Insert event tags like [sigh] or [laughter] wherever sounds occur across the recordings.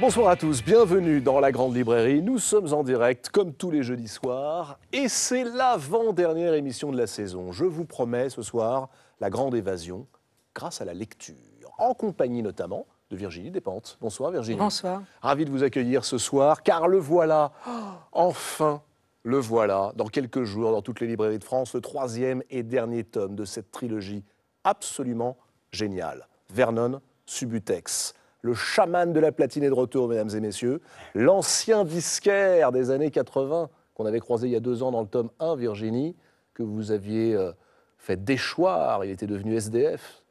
Bonsoir à tous, bienvenue dans la Grande Librairie. Nous sommes en direct comme tous les jeudis soirs et c'est l'avant-dernière émission de la saison. Je vous promets ce soir la grande évasion grâce à la lecture, en compagnie notamment de Virginie Despentes. Bonsoir Virginie. Bonsoir. Ravi de vous accueillir ce soir car le voilà, [gasps] enfin le voilà, dans quelques jours, dans toutes les librairies de France, le troisième et dernier tome de cette trilogie absolument géniale. Vernon Subutex le chaman de la platine est de retour, mesdames et messieurs. L'ancien disquaire des années 80 qu'on avait croisé il y a deux ans dans le tome 1, Virginie, que vous aviez euh, fait déchoir, il était devenu SDF.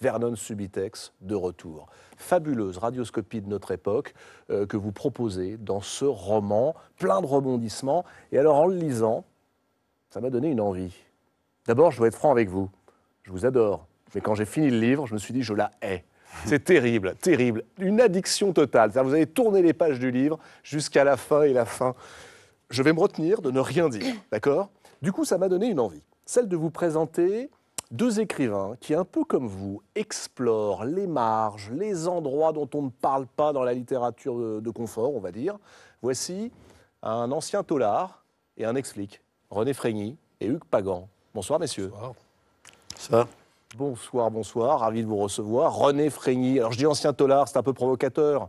Vernon Subitex de retour. Fabuleuse radioscopie de notre époque euh, que vous proposez dans ce roman, plein de rebondissements. Et alors en le lisant, ça m'a donné une envie. D'abord, je dois être franc avec vous. Je vous adore. Mais quand j'ai fini le livre, je me suis dit, je la hais. [laughs] C'est terrible, terrible. Une addiction totale. Vous avez tourné les pages du livre jusqu'à la fin et la fin. Je vais me retenir de ne rien dire, [clears throat] d'accord Du coup, ça m'a donné une envie, celle de vous présenter deux écrivains qui, un peu comme vous, explorent les marges, les endroits dont on ne parle pas dans la littérature de, confort, on va dire. Voici un ancien taulard et un ex-flic, René Frégny et Hugues Pagan. Bonsoir, messieurs. Bonsoir. Bonsoir. Bonsoir, bonsoir, ravi de vous recevoir. René Frégny, alors je dis ancien tolard, c'est un peu provocateur.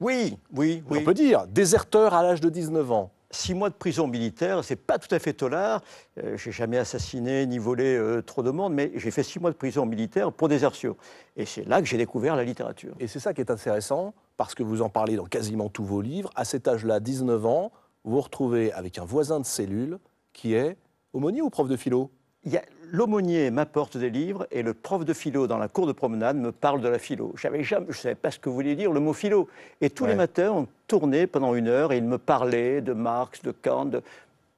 Oui, oui, oui. On peut dire, déserteur à l'âge de 19 ans six mois de prison militaire, c'est pas tout à fait tolard. Euh, j'ai jamais assassiné ni volé euh, trop de monde, mais j'ai fait six mois de prison militaire pour désertion. Et c'est là que j'ai découvert la littérature. Et c'est ça qui est intéressant, parce que vous en parlez dans quasiment tous vos livres. À cet âge-là, 19 ans, vous vous retrouvez avec un voisin de cellule qui est aumônier ou prof de philo L'aumônier m'apporte des livres et le prof de philo dans la cour de promenade me parle de la philo. Jamais, je ne savais pas ce que voulait dire le mot philo. Et tous les matins, on tournait pendant une heure et il me parlait de Marx, de Kant.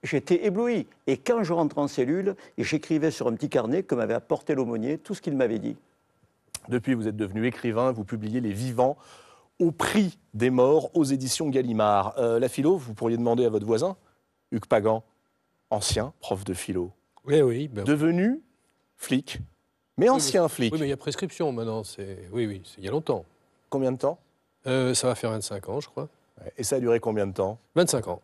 J'étais ébloui. Et quand je rentrais en cellule, j'écrivais sur un petit carnet que m'avait apporté l'aumônier tout ce qu'il m'avait dit. Depuis, vous êtes devenu écrivain, vous publiez Les Vivants au prix des morts aux éditions Gallimard. Euh, la philo, vous pourriez demander à votre voisin, Hugues Pagan, ancien prof de philo oui, ben oui, devenu flic, mais ancien flic. Oui, mais il y a prescription maintenant. c'est… Oui, oui, il y a longtemps. Combien de temps euh, Ça va faire 25 ans, je crois. Et ça a duré combien de temps 25 ans.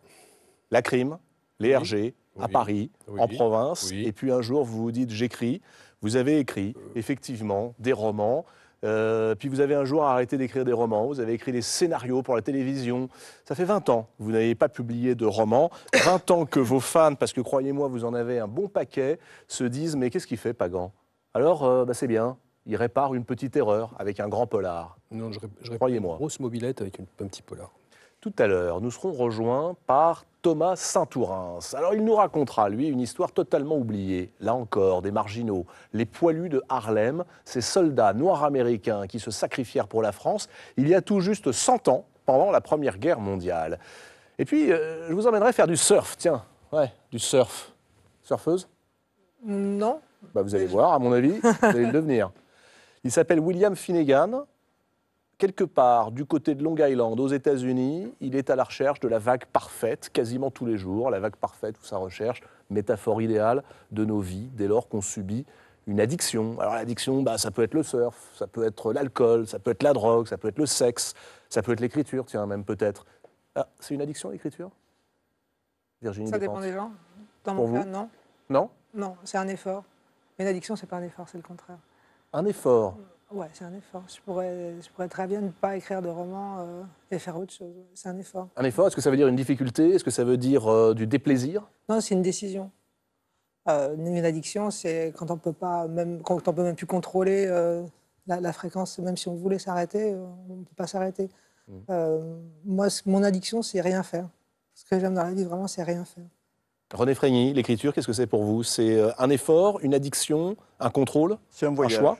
La crime, les RG, à Paris, en province, et puis un jour vous vous dites j'écris. Vous avez écrit, euh. effectivement, des romans euh, puis vous avez un jour arrêté d'écrire des romans, vous avez écrit des scénarios pour la télévision. Ça fait 20 ans que vous n'avez pas publié de romans. 20 ans que vos fans, parce que croyez-moi, vous en avez un bon paquet, se disent Mais qu'est-ce qu'il fait, Pagan Alors, euh, bah, c'est bien, il répare une petite erreur avec un grand polar. Non, je, répare Une grosse mobilette avec une, un petit polar. Tout à l'heure, nous serons rejoints par Thomas saint tourens Alors il nous racontera, lui, une histoire totalement oubliée, là encore, des marginaux, les poilus de Harlem, ces soldats noirs américains qui se sacrifièrent pour la France il y a tout juste 100 ans, pendant la Première Guerre mondiale. Et puis, euh, je vous emmènerai faire du surf, tiens, ouais, du surf. Surfeuse Non. Bah, vous allez voir, à mon avis, vous allez le devenir. Il s'appelle William Finnegan, quelque part du côté de Long Island aux États-Unis, il est à la recherche de la vague parfaite, quasiment tous les jours, la vague parfaite ou sa recherche, métaphore idéale de nos vies dès lors qu'on subit une addiction. Alors l'addiction, bah, ça peut être le surf, ça peut être l'alcool, ça peut être la drogue, ça peut être le sexe, ça peut être l'écriture, tiens même peut-être. Ah, c'est une addiction l'écriture Virginie Ça dépend des gens. Dans mon cas, non. Non Non, c'est un effort. Mais l'addiction, c'est pas un effort, c'est le contraire. Un effort oui, c'est un effort. Je pourrais, je pourrais très bien ne pas écrire de roman euh, et faire autre chose. C'est un effort. Un effort, est-ce que ça veut dire une difficulté Est-ce que ça veut dire euh, du déplaisir Non, c'est une décision. Euh, une addiction, c'est quand on peut pas, même quand on peut même plus contrôler la, fréquence, même si on voulait s'arrêter, on ne peut pas s'arrêter. Mmh. moi, mon addiction, c'est rien faire. Ce que j'aime dans la vie, vraiment, c'est rien faire. René Frégny, l'écriture, qu'est-ce que c'est pour vous C'est un effort, une addiction, un contrôle, un, un choix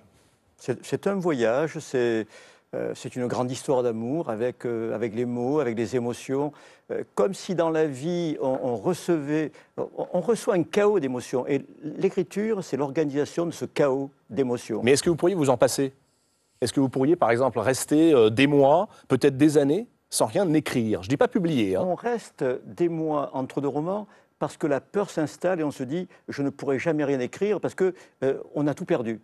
c'est un voyage, euh, c'est une grande histoire d'amour avec, euh, les mots, avec les émotions. Euh, comme si dans la vie, on, recevait, on, reçoit un chaos d'émotions. Et l'écriture, c'est l'organisation de ce chaos d'émotions. Mais est-ce que vous pourriez vous en passer Est-ce que vous pourriez, par exemple, rester des mois, peut-être des années, sans rien écrire Je ne dis pas publier. Hein. On reste des mois entre deux romans, parce que la peur s'installe et on se dit je ne pourrai jamais rien écrire parce que euh, on a tout perdu.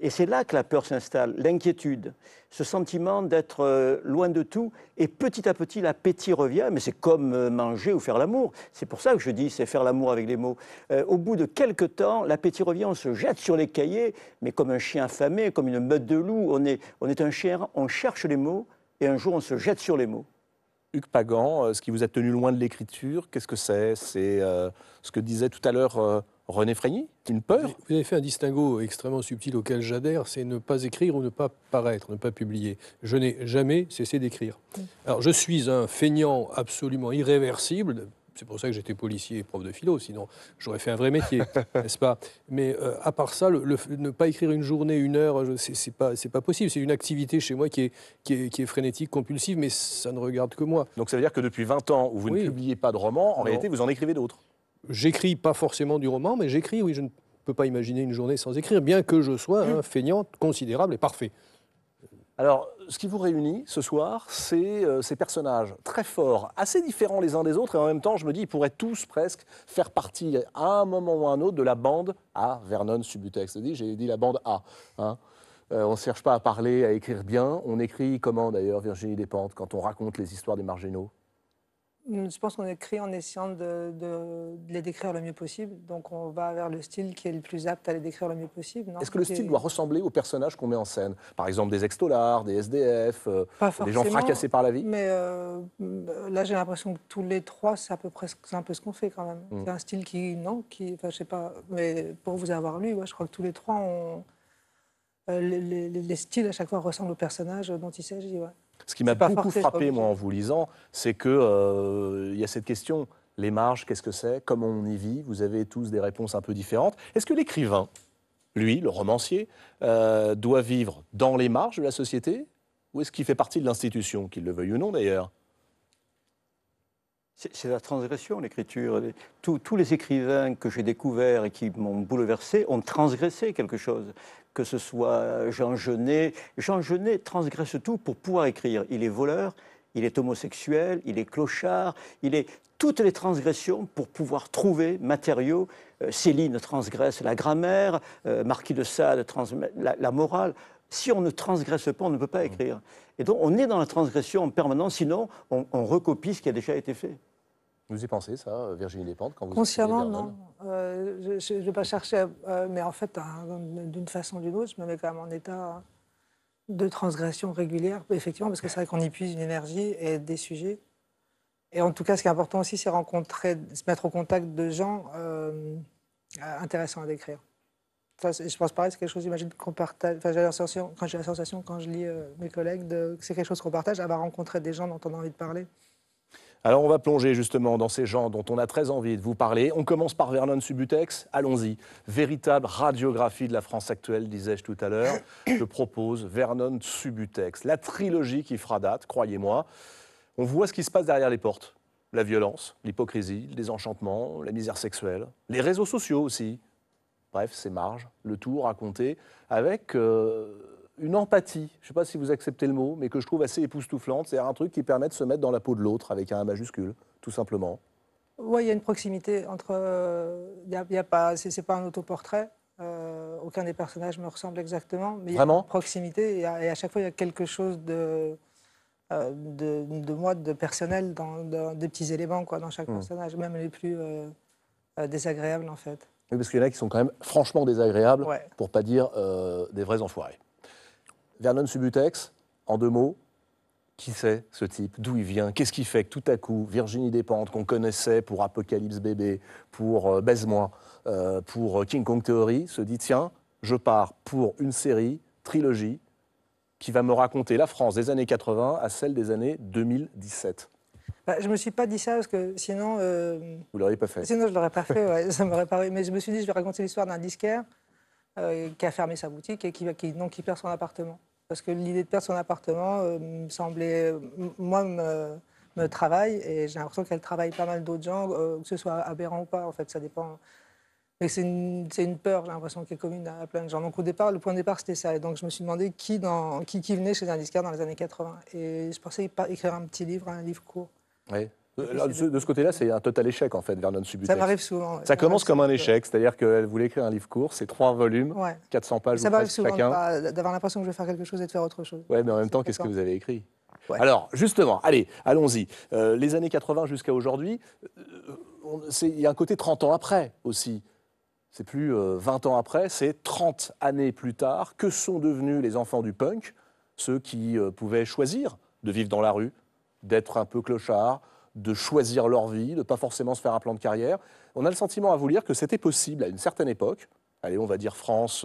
Et c'est là que la peur s'installe, l'inquiétude, ce sentiment d'être euh, loin de tout et petit à petit l'appétit revient. Mais c'est comme euh, manger ou faire l'amour. C'est pour ça que je dis c'est faire l'amour avec les mots. au bout de quelques temps, l'appétit revient, on se jette sur les cahiers, mais comme un chien affamé, comme une meute de loups, on est, on est un chien, on cherche les mots et un jour on se jette sur les mots. Hugues Pagan, euh, ce qui vous a tenu loin de l'écriture, qu'est-ce que c'est C'est euh, ce que disait tout à l'heure euh, René Frégny Une peur Vous avez fait un distinguo extrêmement subtil auquel j'adhère, c'est ne pas écrire ou ne pas paraître, ne pas publier. Je n'ai jamais cessé d'écrire. Alors je suis un feignant absolument irréversible, c'est pour ça que j'étais policier et prof de philo, sinon j'aurais fait un vrai métier, [laughs] n'est-ce pas Mais euh, à part ça, ne pas écrire une journée, une heure, c'est pas, pas possible. C'est une activité chez moi qui est, qui est, frénétique, compulsive, mais ça ne regarde que moi. Donc ça veut dire que depuis 20 ans où vous ne publiez pas de romans, en réalité vous en écrivez d'autres J'écris pas forcément du roman, mais j'écris, oui, je ne peux pas imaginer une journée sans écrire, bien que je sois mmh. un considérable et parfait. Alors, ce qui vous réunit ce soir, c'est euh, ces personnages très forts, assez différents les uns des autres, et en même temps, je me dis, ils pourraient tous presque faire partie, à un moment ou à un autre, de la bande A, Vernon Subutex. J'ai dit la bande A. Hein. Euh, on ne cherche pas à parler, à écrire bien. On écrit comment d'ailleurs, Virginie Despentes, quand on raconte les histoires des marginaux je pense qu'on écrit en essayant de, les décrire le mieux possible. Donc on va vers le style qui est le plus apte à les décrire le mieux possible. Est-ce que le style doit ressembler aux personnages qu'on met en scène Par exemple des ex des SDF, euh, des gens fracassés par la vie Mais euh, là j'ai l'impression que tous les trois, c'est à peu près un peu ce qu'on fait quand même. Hmm. C'est un style qui, non, qui, enfin je sais pas, mais pour vous avoir lu, je crois que tous les trois, ont euh, les, styles à chaque fois ressemblent aux personnages dont il s'agit. Ce qui m'a beaucoup frappé, moi, en vous lisant, c'est qu'il euh, y a cette question les marges, qu'est-ce que c'est Comment on y vit Vous avez tous des réponses un peu différentes. Est-ce que l'écrivain, lui, le romancier, euh, doit vivre dans les marges de la société Ou est-ce qu'il fait partie de l'institution, qu'il le veuille ou non d'ailleurs c'est la transgression, l'écriture. Tous, les écrivains que j'ai découverts et qui m'ont bouleversé ont transgressé quelque chose. Que ce soit Jean Genet. Jean Genet transgresse tout pour pouvoir écrire. Il est voleur, il est homosexuel, il est clochard, il est toutes les transgressions pour pouvoir trouver matériaux. Euh, Céline transgresse la grammaire, euh, Marquis de Sade transgresse la morale. Si on ne transgresse pas, on ne peut pas mmh. écrire. Et donc, on est dans la transgression en permanence, sinon, on, recopie ce qui a déjà été fait. Vous y pensez, ça, Virginie Despentes, quand vous Consciemment, non. Euh, je ne vais pas chercher, euh, mais en fait, hein, d'une façon ou d'une autre, je me mets quand même en état de transgression régulière, effectivement, parce que c'est vrai qu'on épuise une énergie et des sujets. Et en tout cas, ce qui est important aussi, c'est rencontrer, se mettre au contact de gens euh, intéressants à décrire je pense pareil, c'est quelque chose, j'imagine, qu'on partage. Enfin, j'ai quand j'ai la sensation, quand je lis euh, mes collègues, de, que c'est quelque chose qu'on partage, avoir rencontré des gens dont on a envie de parler. Alors, on va plonger justement dans ces gens dont on a très envie de vous parler. On commence par Vernon Subutex. Allons-y. Véritable radiographie de la France actuelle, disais-je tout à l'heure. [coughs] Je propose Vernon Subutex, la trilogie qui fera date, croyez-moi. On voit ce qui se passe derrière les portes la violence, l'hypocrisie, le désenchantement, la misère sexuelle, les réseaux sociaux aussi, bref, c'est marge, le tout raconté avec euh, une empathie, je ne sais pas si vous acceptez le mot, mais que je trouve assez époustouflante, c'est-à-dire un truc qui permet de se mettre dans la peau de l'autre avec un A majuscule, tout simplement. Oui, il y a une proximité entre. Il euh, a, pas, c'est pas un autoportrait. Euh, aucun des personnages me ressemble exactement, mais il y a une proximité et à, chaque fois il y a quelque chose de, de, moi, de personnel dans, des petits éléments quoi dans chaque hmm. personnage, même les plus désagréables en fait. Oui, parce qu'il y en a qui sont quand même franchement désagréables, pour pour pas dire euh, des vrais enfoirés. Vernon Subutex, en deux mots, qui c'est ce type D'où il vient Qu'est-ce qui fait que tout à coup, Virginie Despentes, qu'on connaissait pour Apocalypse Bébé, pour euh, Baise-moi, euh, pour King Kong Theory, se dit tiens, je pars pour une série, trilogie, qui va me raconter la France des années 80 à celle des années 2017. Bah, je ne me suis pas dit ça parce que sinon. Euh, Vous ne l'auriez pas fait Sinon, je ne l'aurais pas fait, [laughs] ça m'aurait paru. Mais je me suis dit, je vais raconter l'histoire d'un disquaire euh, qui a fermé sa boutique et qui, qui, donc, qui perd son appartement. Parce que l'idée de perdre son appartement euh, me semblait. Moi, me, travaille et j'ai l'impression qu'elle travaille pas mal d'autres gens, que ce soit aberrant ou pas, en fait, ça dépend. Mais c'est une, peur, j'ai l'impression, qui est commune à plein de gens. Donc au départ, le point de départ, c'était ça. Et donc je me suis demandé qui, dans, qui, qui venait chez un disquaire dans les années 80. Et je pensais écrire un petit livre, un livre court. Euh, de, ce côté-là, c'est un total échec, en fait, Vernon Subutex. Ça m'arrive souvent. Ça, commence comme un échec, c'est-à-dire qu'elle voulait écrire un livre court, c'est trois volumes, 400 pages ça m'arrive souvent D'avoir l'impression que je vais faire quelque chose et de faire autre chose. Oui, mais en même temps, qu'est-ce que vous avez écrit Alors, justement, allez, allons-y. Euh, les années 80 jusqu'à aujourd'hui, euh, il y a un côté 30 ans après aussi. C'est plus 20 ans après, c'est 30 années plus tard. Que sont devenus les enfants du punk, ceux qui pouvaient choisir de vivre dans la rue, d'être un peu clochard, de choisir leur vie, de ne pas forcément se faire un plan de carrière. On a le sentiment à vous lire que c'était possible à une certaine époque, allez, on va dire France 80-90,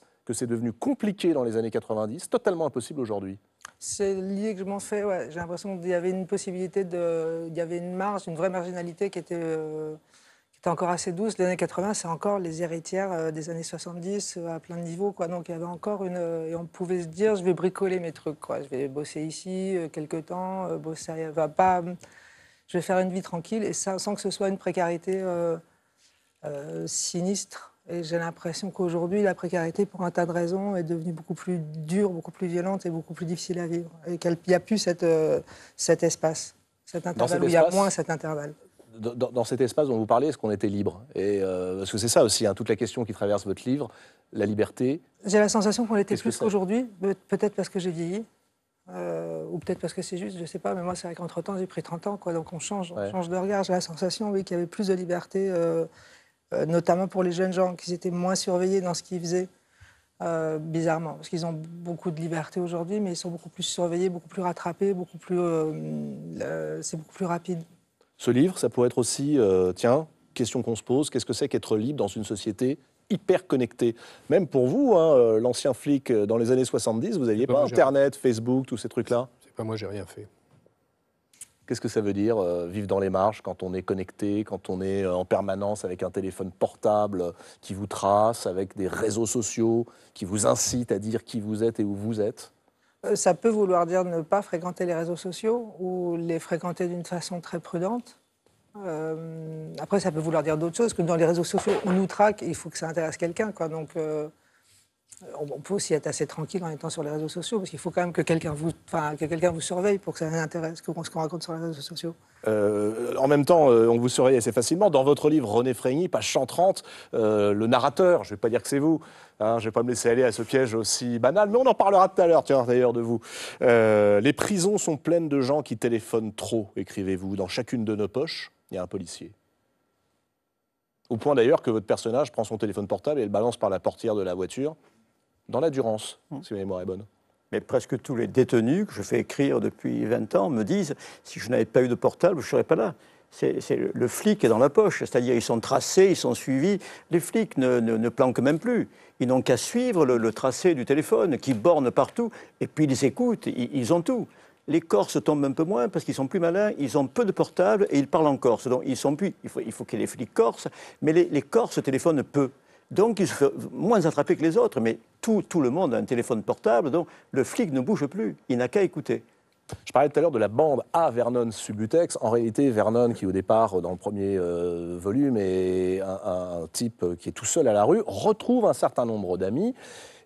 euh, que c'est devenu compliqué dans les années 90, totalement impossible aujourd'hui. C'est lié que je m'en fais, ouais. j'ai l'impression qu'il y avait une possibilité, de... il y avait une marge, une vraie marginalité qui était... Euh, c'est encore assez douce. Les années 80, c'est encore les héritières euh, des années 70 euh, à plein de niveaux. Quoi. Donc il y avait encore une. Euh, et on pouvait se dire, je vais bricoler mes trucs. Quoi. Je vais bosser ici quelques temps, bosser. Va pas. Hum, je vais faire une vie tranquille et sans que ce soit une précarité sinistre. Et j'ai l'impression qu'aujourd'hui, la précarité, pour un tas de raisons, est devenue beaucoup plus dure, beaucoup plus violente et beaucoup plus difficile à vivre. Et qu'il n'y a plus cette, cet espace, cet intervalle, où il y a moins cet intervalle dans, cet espace dont vous parlez, est-ce qu'on était libre Et euh, Parce que c'est ça aussi, hein, toute la question qui traverse votre livre, la liberté. J'ai la sensation qu'on était plus qu'aujourd'hui, peut-être parce que j'ai vieilli, euh, ou peut-être parce que c'est juste, je ne sais pas, mais moi c'est vrai qu'entre-temps j'ai pris 30 ans, quoi, donc on change, on change de regard. J'ai la sensation oui, qu'il y avait plus de liberté, euh, notamment pour les jeunes gens, qu'ils étaient moins surveillés dans ce qu'ils faisaient. bizarrement, parce qu'ils ont beaucoup de liberté aujourd'hui, mais ils sont beaucoup plus surveillés, beaucoup plus rattrapés, beaucoup plus, c'est beaucoup plus rapide. Ce livre, ça pourrait être aussi, euh, tiens, question qu'on se pose, qu'est-ce que c'est qu'être libre dans une société hyper connectée Même pour vous, hein, euh, l'ancien flic, euh, dans les années 70, vous n'aviez pas, Internet, Facebook, tous ces trucs-là C'est pas moi, j'ai rien fait. Qu'est-ce que ça veut dire vivre dans les marges quand on est connecté, quand on est en permanence avec un téléphone portable qui vous trace, avec des réseaux sociaux qui vous incitent à dire qui vous êtes et où vous êtes euh, ça peut vouloir dire ne pas fréquenter les réseaux sociaux ou les fréquenter d'une façon très prudente. Euh, après, ça peut vouloir dire d'autres choses, que dans les réseaux sociaux, on nous traque, il faut que ça intéresse quelqu'un. Quoi. Donc, euh, euh, on peut aussi être assez tranquille en étant sur les réseaux sociaux, parce qu'il faut quand même que quelqu'un vous, surveille pour que ça intéresse, que ce qu'on raconte sur les réseaux sociaux. Euh, en même temps, euh, on vous surveille assez facilement. Dans votre livre, René Frégny, page 130, le narrateur, je ne vais pas dire que c'est vous, hein, je ne vais pas me laisser aller à ce piège aussi banal, mais on en parlera tout à l'heure, tiens, d'ailleurs, de vous. les prisons sont pleines de gens qui téléphonent trop, écrivez-vous. Dans chacune de nos poches, il y a un policier. Au point d'ailleurs que votre personnage prend son téléphone portable et le balance par la portière de la voiture dans la Durance, mmh. si ma mémoire est bonne. Mais presque tous les détenus que je fais écrire depuis 20 ans me disent si je n'avais pas eu de portable, je ne serais pas là. C'est, le, flic est dans la poche, c'est-à-dire ils sont tracés, ils sont suivis. Les flics ne, planquent même plus. Ils n'ont qu'à suivre le, tracé du téléphone qui borne partout, et puis ils écoutent, ils, ont tout. Les Corses tombent un peu moins parce qu'ils sont plus malins, ils ont peu de portables et ils parlent en Corse. Donc ils sont plus, il faut, qu'il y ait les flics Corses, mais les, les Corses téléphonent peu. Donc, il se fait moins attraper que les autres. Mais tout, le monde a un téléphone portable, donc le flic ne bouge plus. Il n'a qu'à écouter. Je parlais tout à l'heure de la bande A Vernon Subutex. En réalité, Vernon, qui au départ, dans le premier euh, volume, est un, type euh, qui est tout seul à la rue, retrouve un certain nombre d'amis.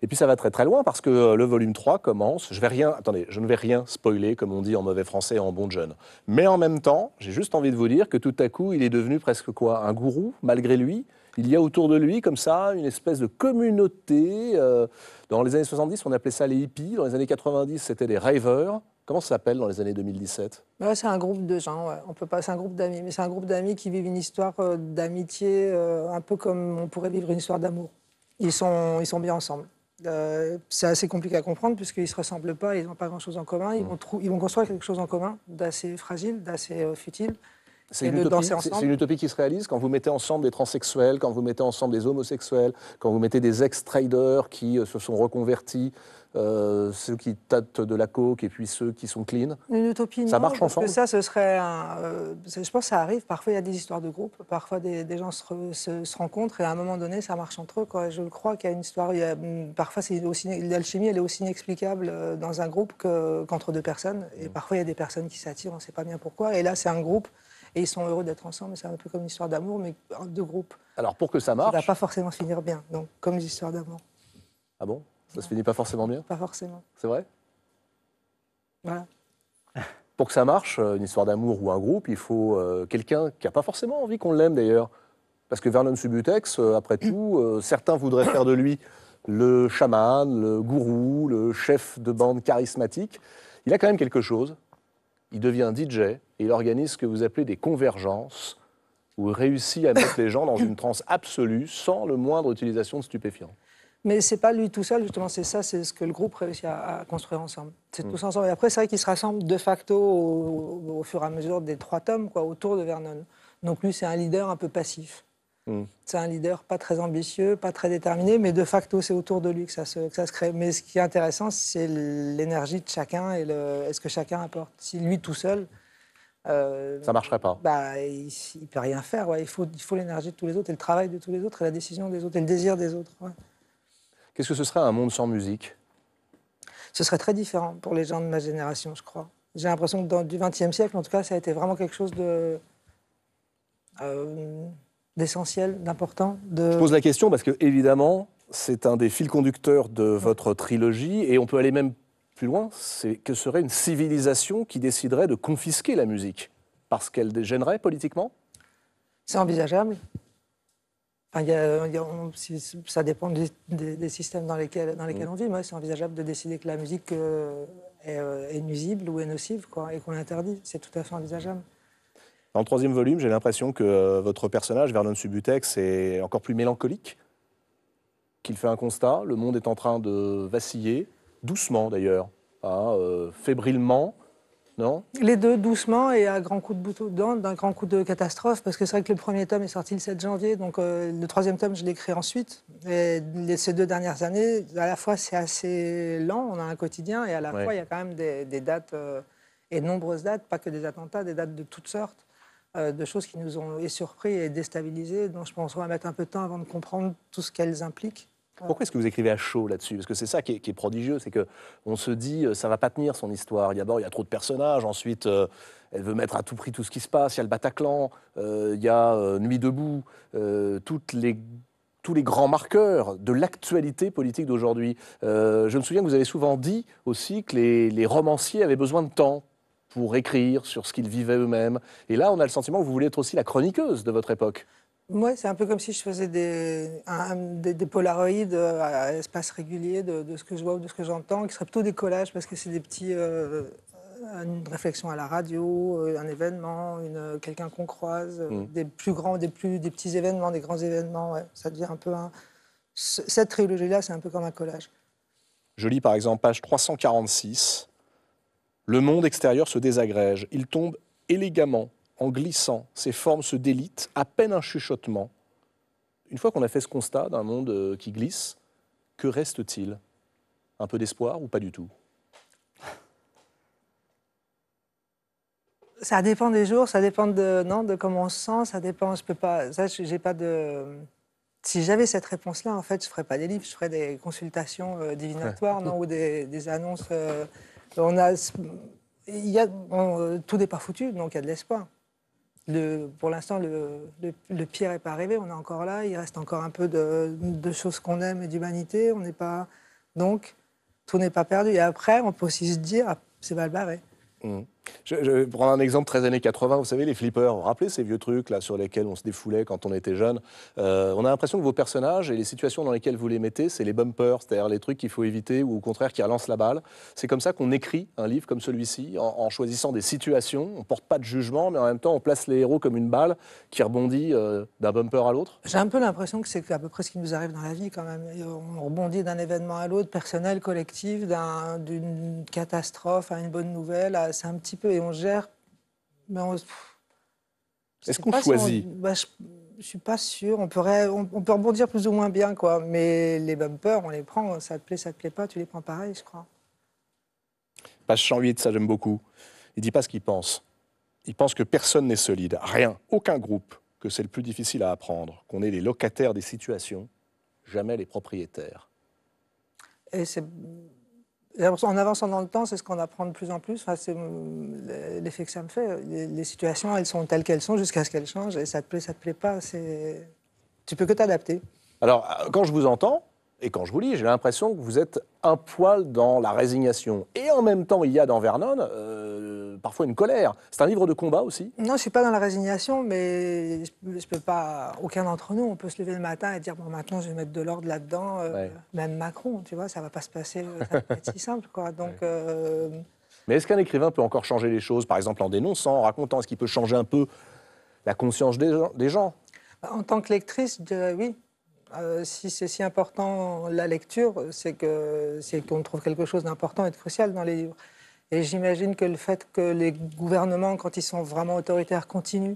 Et puis ça va très très loin parce que euh, le volume 3 commence. Je vais rien, attendez, je ne vais rien spoiler, comme on dit en mauvais français en bon jeune. Mais en même temps, j'ai juste envie de vous dire que tout à coup, il est devenu presque quoi Un gourou, malgré lui il y a autour de lui, comme ça, une espèce de communauté. Euh, dans les années 70, on appelait ça les hippies. Dans les années 90, c'était les ravers. Comment ça s'appelle dans les années 2017 bah, C'est un groupe de gens, on peut pas, c'est un groupe d'amis, mais c'est un groupe d'amis qui vivent une histoire euh, d'amitié euh, un peu comme on pourrait vivre une histoire d'amour. Ils sont, ils sont bien ensemble. c'est assez compliqué à comprendre puisqu'ils ne se ressemblent pas, ils n'ont pas grand-chose en commun, ils, mmh. ils vont construire quelque chose en commun d'assez fragile, d'assez futile, c'est une, utopie qui se réalise quand vous mettez ensemble des transsexuels, quand vous mettez ensemble des homosexuels, quand vous mettez des ex-traders qui euh, se sont reconvertis, euh, ceux qui tâtent de la coke et puis ceux qui sont clean. Une utopie, ça marche ensemble. Que ça, ce serait euh, je pense que ça arrive. Parfois, il y a des histoires de groupe. Parfois, des, gens se, rencontrent et à un moment donné, ça marche entre eux. Je crois qu'il y a une histoire. Hmm, parfois, l'alchimie, elle est aussi inexplicable dans un groupe qu'entre deux personnes. Et mm. parfois, il y a des personnes qui s'attirent, on ne sait pas bien pourquoi. Et là, c'est un groupe et ils sont heureux d'être ensemble. C'est un peu comme une histoire d'amour, mais de groupe. Alors pour que ça marche. Ça ne va pas forcément finir bien, donc comme une histoire d'amour. Ah bon Ça ne se finit pas forcément bien Pas forcément. C'est vrai Voilà. [laughs] pour que ça marche, euh, une histoire d'amour ou un groupe, il faut euh, quelqu'un qui n'a pas forcément envie qu'on l'aime d'ailleurs. Parce que Vernon Subutex, euh, après [coughs] tout, certains voudraient faire de lui le chaman, le gourou, le chef de bande charismatique. Il a quand même quelque chose il devient DJ et il organise ce que vous appelez des convergences où il réussit à mettre les gens dans une transe absolue sans le moindre utilisation de stupéfiants. Mais ce n'est pas lui tout seul, justement, c'est ça, c'est ce que le groupe réussit à, construire ensemble. C'est tout mm. tous ensemble. Et après, c'est vrai qu'il se rassemble de facto au, au, fur et à mesure des trois tomes, quoi, autour de Vernon. Donc lui, c'est un leader un peu passif. Mm. C'est un leader pas très ambitieux, pas très déterminé, mais de facto, c'est autour de lui que ça, se, crée. Mais ce qui est intéressant, c'est l'énergie de chacun et, le, est ce que chacun apporte. Si lui tout seul. Euh, ça ne marcherait pas. Bah, il ne peut rien faire. Il faut l'énergie il faut de tous les autres, et le travail de tous les autres, et la décision des autres, et le désir des autres. Qu'est-ce que ce serait un monde sans musique Ce serait très différent pour les gens de ma génération, je crois. J'ai l'impression que dans, du XXe siècle, en tout cas, ça a été vraiment quelque chose de. Euh, d'essentiel, d'important de... Je pose la question parce que, évidemment, c'est un des fils conducteurs de votre trilogie, et on peut aller même plus loin, c'est que serait une civilisation qui déciderait de confisquer la musique parce qu'elle gênerait politiquement C'est envisageable. ça dépend des, systèmes dans lesquels, dans lesquels mm. on vit, Moi, c'est envisageable de décider que la musique euh, euh, est, nuisible ou est nocive quoi, et qu'on l'interdit. C'est tout à fait envisageable. Dans le troisième volume, j'ai l'impression que euh, votre personnage, Vernon Subutex, est encore plus mélancolique, qu'il fait un constat, le monde est en train de vaciller, doucement d'ailleurs, hein, euh, fébrilement, non Les deux, doucement et à grand coup de bouteau dedans, d'un grand coup de catastrophe, parce que c'est vrai que le premier tome est sorti le 7 janvier, donc euh, le troisième tome, je l'écris ensuite. Et ces deux dernières années, à la fois c'est assez lent, on a un quotidien, et à la fois il y a quand même des, dates, et et nombreuses dates, pas que des attentats, des dates de toutes sortes. Euh, de choses qui nous ont surpris et déstabilisés, dont je pense qu'on va mettre un peu de temps avant de comprendre tout ce qu'elles impliquent. Pourquoi est-ce que vous écrivez à chaud là-dessus Parce que c'est ça qui est, prodigieux, c'est que on se dit euh, ça va pas tenir son histoire. D'abord il y a trop de personnages, ensuite euh, elle veut mettre à tout prix tout ce qui se passe. Il y a le Bataclan, il y a Nuit debout, toutes les tous les grands marqueurs de l'actualité politique d'aujourd'hui. je me souviens que vous avez souvent dit aussi que les romanciers avaient besoin de temps pour écrire sur ce qu'ils vivaient eux-mêmes. Et là, on a le sentiment que vous voulez être aussi la chroniqueuse de votre époque. Moi, c'est un peu comme si je faisais des, polaroids des, polaroïdes euh, à espace régulier de, ce que je vois ou de ce que j'entends, qui seraient plutôt des collages parce que c'est des petits. Euh, une réflexion à la radio, euh, un événement, quelqu'un qu'on croise, mm. des plus grands, des, plus, des petits événements, des grands événements. Ça devient un peu Cette trilogie-là, c'est un peu comme un collage. Je lis par exemple page 346. Le monde extérieur se désagrège, il tombe élégamment, en glissant, ses formes se délitent, à peine un chuchotement. Une fois qu'on a fait ce constat d'un monde euh, qui glisse, que reste-t-il Un peu d'espoir ou pas du tout Ça dépend des jours, ça dépend de, non, de comment on se sent, ça dépend, je peux pas, j'ai pas de... Si j'avais cette réponse-là, en fait, je ne ferais pas des livres, je ferais des consultations euh, divinatoires, ou des, annonces... Euh, on a, il y a, euh, tout n'est pas foutu, donc il y a de l'espoir. Le, pour l'instant, le, pire n'est pas arrivé. On est encore là. Il reste encore un peu de, choses qu'on aime et d'humanité. On n'est pas donc tout n'est pas perdu. Et après, on peut aussi se dire, ah, c'est mal barré. Mm. Je, vais prendre un exemple très années 80, vous savez, les flippers. Vous rappelez ces vieux trucs là sur lesquels on se défoulait quand on était jeune euh, On a l'impression que vos personnages et les situations dans lesquelles vous les mettez, c'est les bumpers, c'est-à-dire les trucs qu'il faut éviter ou au contraire qui relancent la balle. C'est comme ça qu'on écrit un livre comme celui-ci, en, choisissant des situations. On porte pas de jugement, mais en même temps, on place les héros comme une balle qui rebondit euh, d'un bumper à l'autre. J'ai un peu l'impression que c'est à peu près ce qui nous arrive dans la vie quand même. On rebondit d'un événement à l'autre, personnel, collectif, d'une catastrophe à une bonne nouvelle. C'est un petit peu et on gère. Mais on... Est-ce qu'on choisit bah, je... suis pas sûr On, pourrait... on, peut rebondir plus ou moins bien, quoi. Mais les bumpers, on les prend. Ça te plaît, ça te plaît pas, tu les prends pareil, je crois. Page 108, ça j'aime beaucoup. Il dit pas ce qu'il pense. Il pense que personne n'est solide, rien, aucun groupe, que c'est le plus difficile à apprendre, qu'on est les locataires des situations, jamais les propriétaires. Et c'est en avançant dans le temps, c'est ce qu'on apprend de plus en plus. c'est euh, l'effet que ça me fait. Les, situations, elles sont telles qu'elles sont jusqu'à ce qu'elles changent. Et ça te plaît, ça te plaît pas. Tu peux que t'adapter. Alors, quand je vous entends et quand je vous lis, j'ai l'impression que vous êtes un poil dans la résignation. Et en même temps, il y a dans Vernon. Euh, parfois une colère. C'est un livre de combat aussi Non, je ne suis pas dans la résignation, mais je peux pas. Aucun d'entre nous, on peut se lever le matin et dire bon, maintenant, je vais mettre de l'ordre là-dedans. Euh, même Macron, tu vois, ça ne va pas se passer. Euh, ça si simple, quoi. [laughs] Donc. Euh, mais est-ce qu'un écrivain peut encore changer les choses, par exemple en dénonçant, en racontant Est-ce qu'il peut changer un peu la conscience des gens, des gens bah, En tant que lectrice, oui. si c'est si important la lecture, c'est que c'est qu'on trouve quelque chose d'important et de crucial dans les livres. Et j'imagine que le fait que les gouvernements, quand ils sont vraiment autoritaires, continuent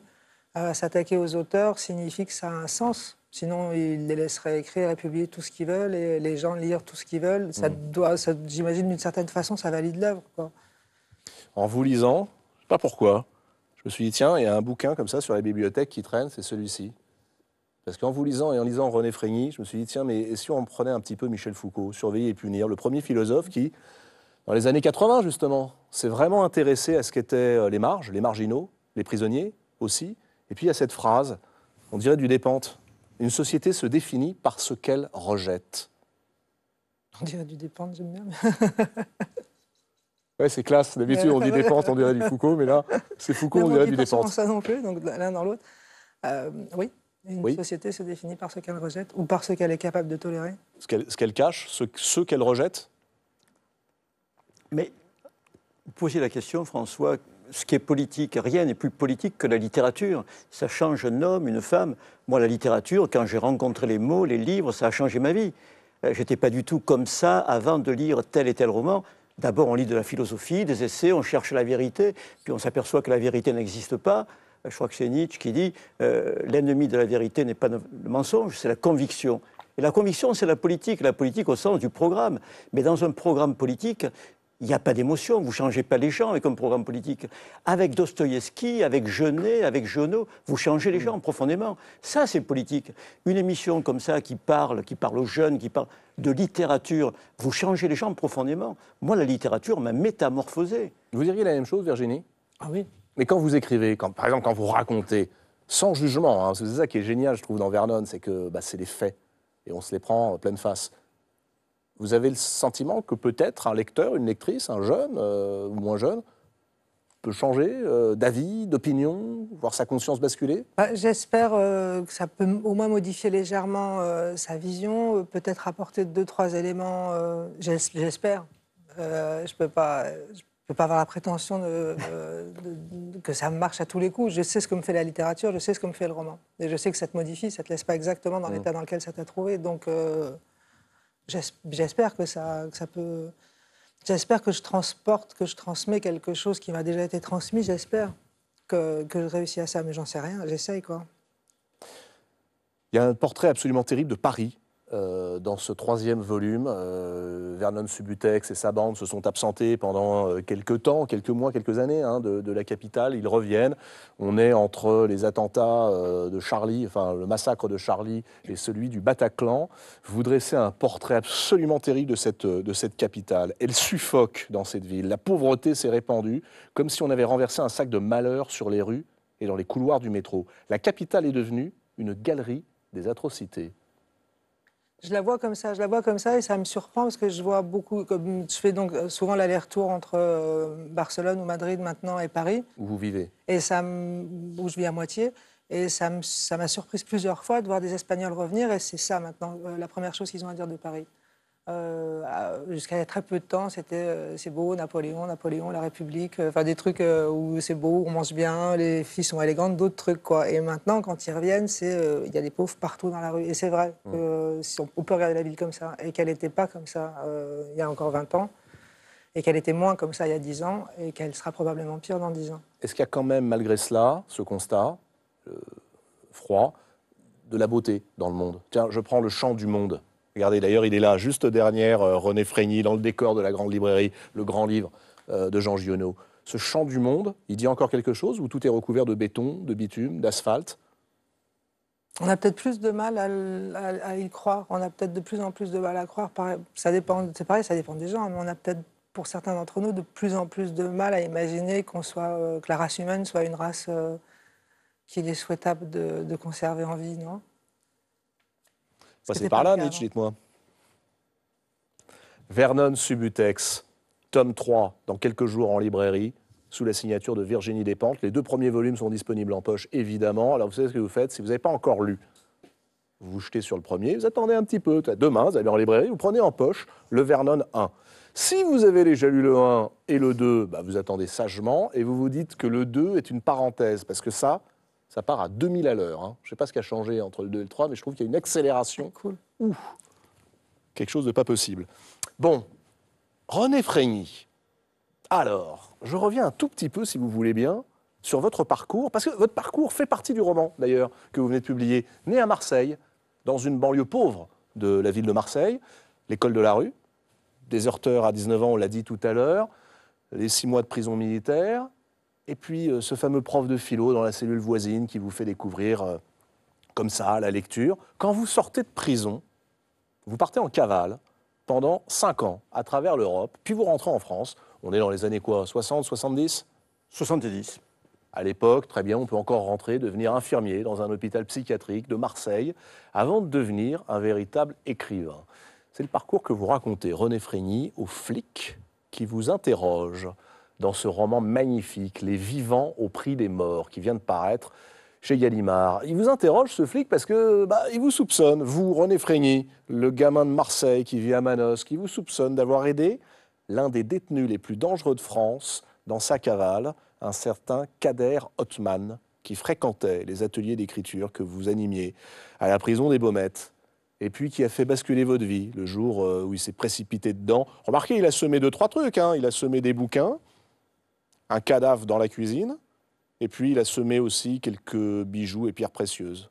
à s'attaquer aux auteurs signifie que ça a un sens. Sinon, ils les laisseraient écrire et publier tout ce qu'ils veulent et les gens lire tout ce qu'ils veulent. Ça mm. doit, j'imagine, d'une certaine façon, ça valide l'œuvre. En vous lisant, je sais pas pourquoi, je me suis dit tiens, il y a un bouquin comme ça sur les bibliothèques qui traîne, c'est celui-ci. Parce qu'en vous lisant et en lisant René Frégny, je me suis dit tiens, mais si on prenait un petit peu Michel Foucault, surveiller et punir, le premier philosophe qui dans les années 80, justement, c'est vraiment intéressé à ce qu'étaient euh, les marges, les marginaux, les prisonniers aussi. Et puis il y a cette phrase, on dirait du dépente. Une société se définit par ce qu'elle rejette. On dirait du dépente, j'aime bien. ouais, c'est classe. D'habitude, on dit dépente, on dirait du Foucault, mais là, c'est Foucault, on dirait du dépente. ça non plus, donc l'un dans l'autre. Euh, oui, une société se définit par ce qu'elle rejette ou par ce qu'elle est capable de tolérer. Ce qu'elle cache, ce, ce qu'elle rejette mais vous posez la question, François, ce qui est politique, rien n'est plus politique que la littérature. Ça change un homme, une femme. Moi, la littérature, quand j'ai rencontré les mots, les livres, ça a changé ma vie. Euh, j'étais pas du tout comme ça avant de lire tel et tel roman. D'abord, on lit de la philosophie, des essais, on cherche la vérité, puis on s'aperçoit que la vérité n'existe pas. Euh, je crois que c'est Nietzsche qui dit euh, l'ennemi de la vérité n'est pas le mensonge, c'est la conviction. Et la conviction, c'est la politique, la politique au sens du programme. Mais dans un programme politique, il n'y a pas d'émotion, vous ne changez pas les gens avec un programme politique. Avec Dostoïevski, avec Genet, avec Genot, vous changez les mm. gens profondément. Ça, c'est politique. Une émission comme ça qui parle, qui parle aux jeunes, qui parle de littérature, vous changez les gens profondément. Moi, la littérature m'a métamorphosé. Vous diriez la même chose, Virginie Ah oui. Mais quand vous écrivez, par exemple, quand vous racontez, sans jugement, hein, c'est ça qui est génial, je trouve, dans Vernon, c'est que bah, c'est les faits. Et on se les prend en pleine face vous avez le sentiment que peut-être un lecteur, une lectrice, un jeune euh, ou moins jeune, peut changer euh, d'avis, d'opinion, voir sa conscience basculer bah, J'espère euh, que ça peut au moins modifier légèrement sa vision, peut-être apporter deux, trois éléments, j'espère. je ne peux pas... peux pas avoir la prétention de, que ça marche à tous les coups. Je sais ce que me fait la littérature, je sais ce que me fait le roman. Et je sais que ça te modifie, ça ne te laisse pas exactement dans mm. l'état dans lequel ça t'a trouvé. Donc, j'espère que ça, peut. J'espère que je transporte, que je transmets quelque chose qui m'a déjà été transmis. J'espère que, que je réussis à ça, mais j'en sais rien. J'essaye, quoi. Il y a un portrait absolument terrible de Paris euh, dans ce troisième volume, euh, Vernon Subutex et sa bande se sont absentés pendant euh, quelques temps, quelques mois, quelques années hein, de, la capitale. Ils reviennent. On est entre les attentats de Charlie, enfin le massacre de Charlie et celui du Bataclan. Vous dressez un portrait absolument terrible de cette, de cette capitale. Elle suffoque dans cette ville. La pauvreté s'est répandue, comme si on avait renversé un sac de malheur sur les rues et dans les couloirs du métro. La capitale est devenue une galerie des atrocités. Je la vois comme ça, je la vois comme ça et ça me surprend parce que je vois beaucoup, comme je fais donc euh, souvent l'aller-retour entre euh, Barcelone ou Madrid maintenant et Paris. Où vous vivez Et ça, me, où je vis à moitié. Et ça m'a surprise plusieurs fois de voir des Espagnols revenir et c'est ça maintenant euh, la première chose qu'ils ont à dire de Paris. Euh, jusqu'à très peu de temps, c'était euh, c'est beau, Napoléon, Napoléon, la République, euh, enfin des trucs où c'est beau, on mange bien, les filles sont élégantes, d'autres trucs quoi. Et maintenant, quand ils reviennent, c'est il y a des pauvres partout dans la rue. Et c'est vrai qu'on on, peut regarder la ville comme ça et qu'elle n'était pas comme ça il y a encore 20 ans et qu'elle était moins comme ça il y a 10 ans et qu'elle sera probablement pire dans 10 ans. Est-ce qu'il y a quand même, malgré cela, ce constat froid, de la beauté dans le monde Tiens, je prends le champ du monde. Regardez, d'ailleurs, il est là, juste dernière, euh, René Frégny, dans le décor de la grande librairie, le grand livre euh, de Jean Giono. Ce champ du monde, il dit encore quelque chose où tout est recouvert de béton, de bitume, d'asphalte on a peut-être plus de mal à, y croire, on a peut-être de plus en plus de mal à croire. Ça dépend, c'est pareil, ça dépend des gens, hein, mais on a peut-être, pour certains d'entre nous, de plus en plus de mal à imaginer qu'on soit, euh, que la race humaine soit une race qu'il est souhaitable de, de, conserver en vie, non Passez par là, Nietzsche, dites-moi. Vernon Subutex, tome 3, dans quelques jours en librairie, sous la signature de Virginie Despentes. Les deux premiers volumes sont disponibles en poche, évidemment. Alors vous savez ce que vous faites, si vous n'avez pas encore lu, vous vous jetez sur le premier, vous attendez un petit peu. Demain, vous allez en librairie, vous prenez en poche le Vernon 1. Si vous avez déjà lu le 1 et le 2, bah, vous attendez sagement et vous vous dites que le 2 est une parenthèse, parce que ça, ça part à 2000 à l'heure. Hein. Je ne sais pas ce qui a changé entre le 2 et le 3, mais je trouve qu'il y a une accélération. Cool. Ouh, quelque chose de pas possible. Bon, René Frégny. Alors, je reviens un tout petit peu, si vous voulez bien, sur votre parcours, parce que votre parcours fait partie du roman, d'ailleurs, que vous venez de publier. Né à Marseille, dans une banlieue pauvre de la ville de Marseille, l'école de la rue, déserteur à 19 ans, on l'a dit tout à l'heure, les six mois de prison militaire, et puis euh, ce fameux prof de philo dans la cellule voisine qui vous fait découvrir euh, comme ça la lecture. Quand vous sortez de prison, vous partez en cavale pendant 5 ans à travers l'Europe, puis vous rentrez en France. On est dans les années quoi 60, 70 70. À l'époque, très bien, on peut encore rentrer, devenir infirmier dans un hôpital psychiatrique de Marseille, avant de devenir un véritable écrivain. C'est le parcours que vous racontez, René Frégny, au flic qui vous interroge dans ce roman magnifique, Les vivants au prix des morts, qui vient de paraître chez Gallimard. Il vous interroge, ce flic, parce que bah, il vous soupçonne, vous, René Frégny, le gamin de Marseille qui vit à Manos, qui vous soupçonne d'avoir aidé l'un des détenus les plus dangereux de France dans sa cavale, un certain Kader Hotman, qui fréquentait les ateliers d'écriture que vous animiez à la prison des Baumettes et puis qui a fait basculer votre vie le jour euh, où il s'est précipité dedans. Remarquez, il a semé deux, trois trucs. Hein. Il a semé des bouquins, un cadavre dans la cuisine, et puis il a semé aussi quelques bijoux et pierres précieuses.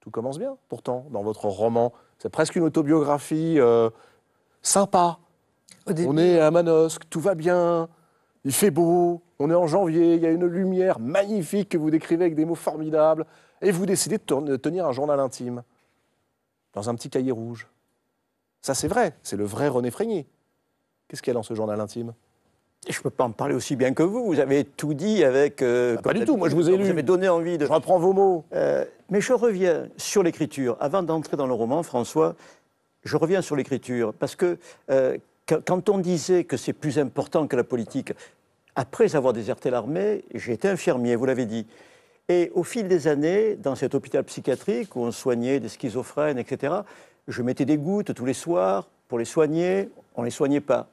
Tout commence bien, pourtant, dans votre roman. C'est presque une autobiographie euh, sympa. On est à Manosque, tout va bien, il fait beau, on est en janvier, il y a une lumière magnifique que vous décrivez avec des mots formidables, et vous décidez de tenir un journal intime dans un petit cahier rouge. Ça, c'est vrai, c'est le vrai René Frégnier. Qu'est-ce qu'il y a dans ce journal intime je ne peux pas en parler aussi bien que vous. Vous avez tout dit avec. Euh, ah, pas du tout, moi je vous ai lu. donné envie de. Je reprends vos mots. Euh, mais je reviens sur l'écriture. Avant d'entrer dans le roman, François, je reviens sur l'écriture. Parce que euh, quand on disait que c'est plus important que la politique, après avoir déserté l'armée, j'ai été infirmier, vous l'avez dit. Et au fil des années, dans cet hôpital psychiatrique où on soignait des schizophrènes, etc., je mettais des gouttes tous les soirs pour les soigner. On ne les soignait pas.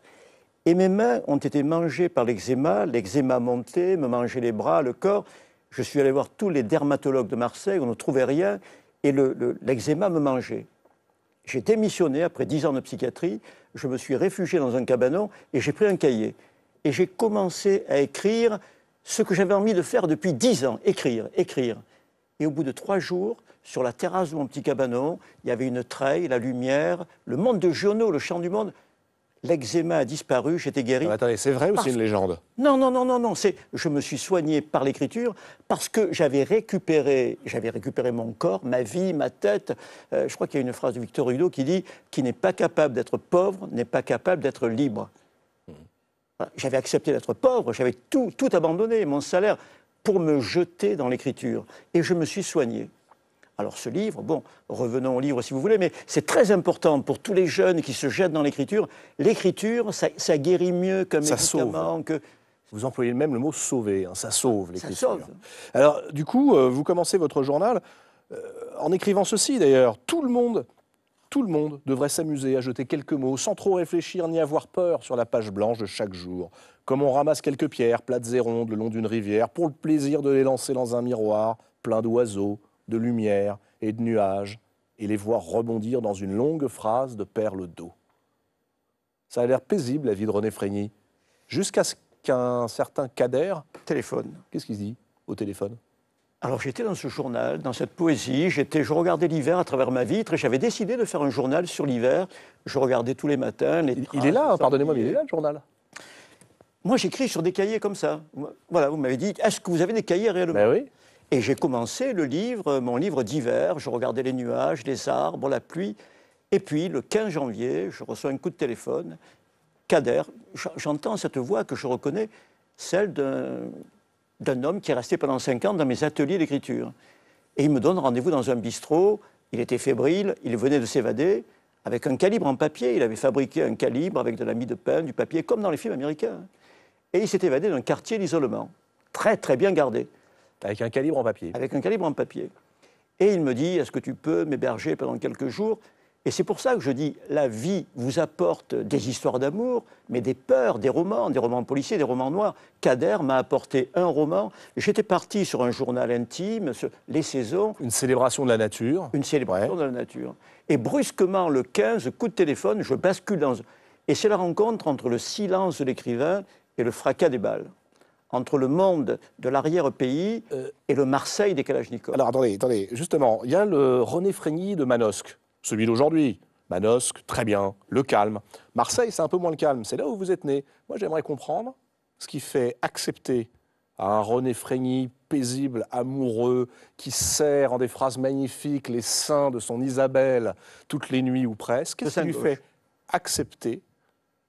Et mes mains ont été mangées par l'eczéma, l'eczéma montait, me mangeait les bras, le corps. Je suis allé voir tous les dermatologues de Marseille, on ne trouvait rien, et l'eczéma me mangeait. J'ai démissionné après dix ans de psychiatrie, je me suis réfugié dans un cabanon et j'ai pris un cahier. Et j'ai commencé à écrire ce que j'avais envie de faire depuis dix ans, écrire, écrire. Et au bout de trois jours, sur la terrasse de mon petit cabanon, il y avait une treille, la lumière, le monde de journaux, le chant du monde l'eczéma a disparu, j'étais guéri. Ah, attendez, c'est vrai ou c'est une légende Non, non, non, non, non. C'est, je me suis soigné par l'écriture parce que j'avais récupéré, j'avais récupéré mon corps, ma vie, ma tête. Euh, je crois qu'il y a une phrase de Victor Hugo qui dit "Qui n'est pas capable d'être pauvre n'est pas capable d'être libre." Hmm. j'avais accepté d'être pauvre, j'avais tout, tout abandonné, mon salaire, pour me jeter dans l'écriture, et je me suis soigné. Alors ce livre, bon, revenons au livre si vous voulez, mais c'est très important pour tous les jeunes qui se jettent dans l'écriture. L'écriture, ça, guérit mieux comme ça sauve. que... Vous employez même le mot sauver, hein. ça sauve l'écriture. Ça sauve. – Alors du coup, euh, vous commencez votre journal euh, en écrivant ceci d'ailleurs. Tout le monde, tout le monde devrait s'amuser à jeter quelques mots sans trop réfléchir ni avoir peur sur la page blanche de chaque jour. Comme on ramasse quelques pierres plates et rondes le long d'une rivière pour le plaisir de les lancer dans un miroir plein d'oiseaux de lumière et de nuages et les voir rebondir dans une longue phrase de perles d'eau. Ça a l'air paisible, la vie de René Frégny, jusqu'à ce qu'un certain cadère... Téléphone. Qu'est-ce qu'il dit au téléphone alors j'étais dans ce journal, dans cette poésie, j'étais, je regardais l'hiver à travers ma vitre et j'avais décidé de faire un journal sur l'hiver. Je regardais tous les matins Il est là, pardonnez-moi, mais il est là le journal. Moi j'écris sur des cahiers comme ça. Voilà, vous m'avez dit, est-ce que vous avez des cahiers réellement ben oui. Et j'ai commencé le livre, mon livre d'hiver. Je regardais les nuages, les arbres, la pluie. Et puis, le 15 janvier, je reçois un coup de téléphone. Kader, j'entends cette voix que je reconnais, celle d'un homme qui est resté pendant cinq ans dans mes ateliers d'écriture. Et il me donne rendez-vous dans un bistrot. Il était fébrile, il venait de s'évader avec un calibre en papier. Il avait fabriqué un calibre avec de la mie de pain, du papier, comme dans les films américains. Et il s'est évadé d'un quartier d'isolement, très très bien gardé. Avec un calibre en papier. Avec un calibre en papier. Et il me dit, est-ce que tu peux m'héberger pendant quelques jours Et c'est pour ça que je dis, la vie vous apporte des histoires d'amour, mais des peurs, des romans, des romans policiers, des romans noirs. Kader m'a apporté un roman. J'étais parti sur un journal intime, Les Saisons. Une célébration de la nature. Une célébration de la nature. Et brusquement, le 15, coup de téléphone, je bascule dans... Et c'est la rencontre entre le silence de l'écrivain et le fracas des balles entre le monde de l'arrière-pays euh. et le Marseille des Kalachnikov. Alors attendez, attendez, justement, il y a le René Frégny de Manosque, celui d'aujourd'hui. Manosque, très bien, le calme. Marseille, c'est un peu moins le calme, c'est là où vous êtes né. Moi, j'aimerais comprendre ce qui fait accepter à un René Frégny paisible, amoureux, qui sert en des phrases magnifiques les seins de son Isabelle toutes les nuits ou presque, qu'est-ce qui lui fait accepter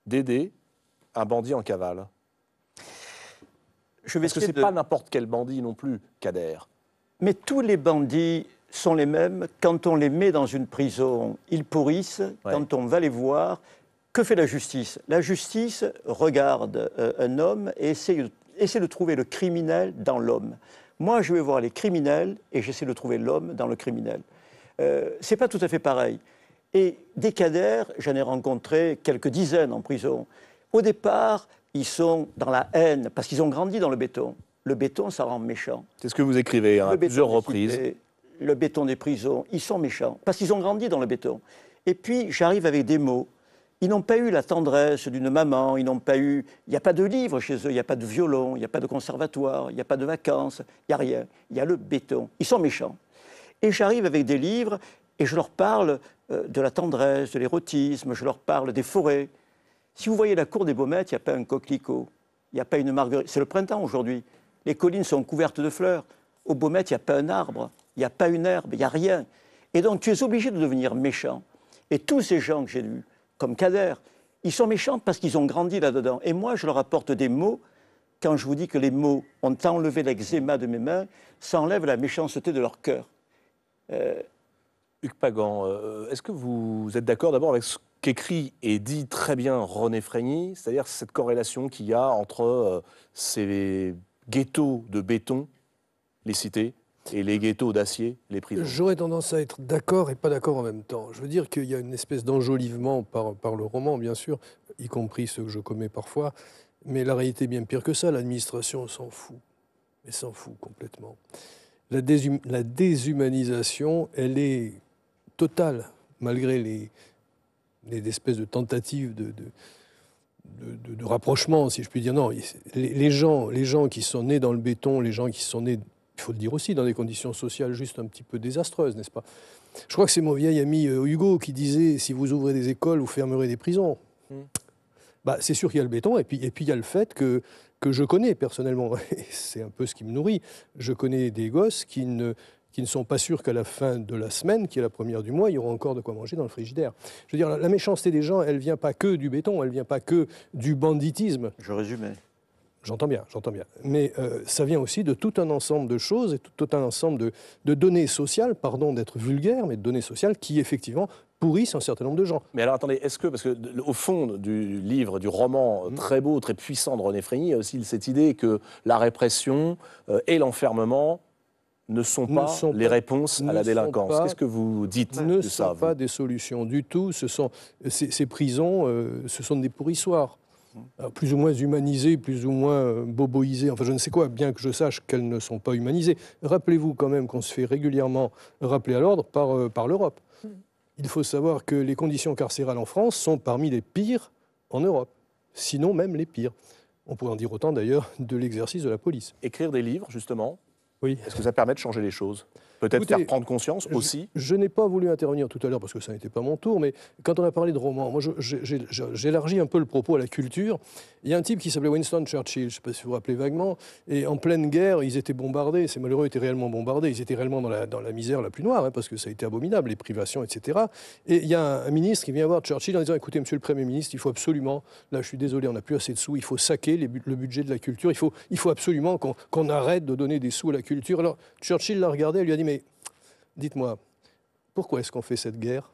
d'aider un bandit en cavale parce que ce n'est pas n'importe quel bandit non plus, Kader. Mais tous les bandits sont les mêmes. Quand on les met dans une prison, ils pourrissent. Quand on va les voir, que fait la justice La justice regarde euh, un homme et essaie de, trouver le criminel dans l'homme. Moi, je vais voir les criminels et j'essaie de trouver l'homme dans le criminel. Euh, c'est pas tout à fait pareil. Et des Kader, j'en ai rencontré quelques dizaines en prison. Au départ, ils sont dans la haine, parce qu'ils ont grandi dans le béton. Le béton, ça rend méchant. C'est ce que vous écrivez à plusieurs reprises. Euh, le béton des prisons, ils sont méchants, parce qu'ils ont grandi dans le béton. Et puis, j'arrive avec des mots. Ils n'ont pas eu la tendresse d'une maman, ils n'ont pas eu... Il n'y a pas de livre chez eux, il n'y a pas de violon, il n'y a pas de conservatoire, il n'y a pas de vacances, il n'y a rien. Il y a le béton. Ils sont méchants. Et j'arrive avec des livres et je leur parle euh, de la tendresse, de l'érotisme, je leur parle des forêts, si vous voyez la cour des Baumettes, il n'y a pas un coquelicot, il n'y a pas une marguerite. C'est le printemps aujourd'hui. Les collines sont couvertes de fleurs. Au baumettes, il n'y a pas un arbre, il n'y a pas une herbe, il n'y a rien. Et donc, tu es obligé de devenir méchant. Et tous ces gens que j'ai lus, comme Kader, ils sont méchants parce qu'ils ont grandi là-dedans. Et moi, je leur apporte des mots. Quand je vous dis que les mots ont enlevé l'eczéma de mes mains, ça enlève la méchanceté de leur cœur. Euh... Hugues Pagan, euh, est-ce que vous êtes d'accord d'abord avec ce écrit et dit très bien René Frégny, c'est-à-dire cette corrélation qu'il y a entre euh, ces ghettos de béton, les cités, et les ghettos d'acier, les prisons J'aurais tendance à être d'accord et pas d'accord en même temps. Je veux dire qu'il y a une espèce d'enjolivement par, par le roman, bien sûr, y compris ceux que je commets parfois, mais la réalité est bien pire que ça. L'administration s'en fout, mais s'en fout complètement. La, la, déshumanisation, elle est totale, malgré les, espèces de tentatives de, de de, rapprochement, si je puis dire. Non, les, gens, les gens qui sont nés dans le béton, les gens qui sont nés, il faut le dire aussi, dans des conditions sociales juste un petit peu désastreuses, n'est-ce pas Je crois que c'est mon vieil ami euh, Hugo qui disait si vous ouvrez des écoles, vous fermerez des prisons. Hmm. Bah, c'est sûr qu'il y a le béton, et puis et puis il y a le fait que que je connais personnellement, [laughs] c'est un peu ce qui me nourrit. Je connais des gosses qui ne qui ne sont pas sûrs qu'à la fin de la semaine, qui est la première du mois, il y aura encore de quoi manger dans le frigidaire. Je veux dire, la, méchanceté des gens, elle vient pas que du béton, elle vient pas que du banditisme. Je résumais. J'entends bien, j'entends bien. Mais euh, ça vient aussi de tout un ensemble de choses et tout, un ensemble de, données sociales, pardon d'être vulgaire, mais de données sociales qui effectivement pourrissent un certain nombre de gens. Mais alors attendez, est-ce que, parce que au fond du livre, du roman euh, hmm. très beau, très puissant de René Frégny, il y a aussi cette idée que la répression euh, et l'enfermement ne sont pas les réponses à la délinquance. Qu'est-ce que vous dites ne sont pas des solutions du tout. Ce sont, ces, prisons, euh, ce sont des pourrissoirs. plus ou moins humanisés, plus ou moins euh, boboisées, enfin je ne sais quoi, bien que je sache qu'elles ne sont pas humanisées. Rappelez-vous quand même qu'on se fait régulièrement rappeler à l'ordre par, euh, par l'Europe. Il faut savoir que les conditions carcérales en France sont parmi les pires en Europe, sinon même les pires. On pourrait en dire autant d'ailleurs de l'exercice de la police. Écrire des livres, justement, est-ce que ça permet de changer les choses Peut-être faire prendre conscience aussi Je, n'ai pas voulu intervenir tout à l'heure parce que ça n'était pas mon tour, mais quand on a parlé de romans, moi j'élargis un peu le propos à la culture. Il y a un type qui s'appelait Winston Churchill, je ne sais pas si vous vous rappelez vaguement, et en pleine guerre, ils étaient bombardés, ces malheureux étaient réellement bombardés, ils étaient réellement dans la, dans la misère la plus noire, hein, parce que ça a été abominable, les privations, etc. Et il y a un, ministre qui vient voir Churchill en disant, écoutez, monsieur le Premier ministre, il faut absolument, là je suis désolé, on n'a plus assez de sous, il faut saquer le budget de la culture, il faut, il faut absolument qu'on arrête de donner des sous à la culture alors Churchill l'a regardé et lui a dit, mais dites-moi, pourquoi est-ce qu'on fait cette guerre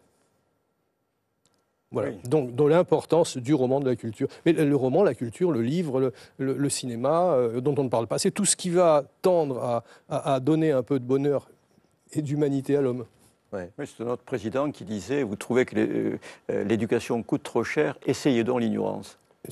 voilà. Donc, dont l'importance du roman de la culture. Mais le roman, la culture, le livre, le, cinéma, euh, dont on ne parle pas, c'est tout ce qui va tendre à, donner un peu de bonheur et d'humanité à l'homme. Oui. C'est notre président qui disait Vous trouvez que euh, euh, l'éducation coûte trop cher, essayez donc l'ignorance. [laughs]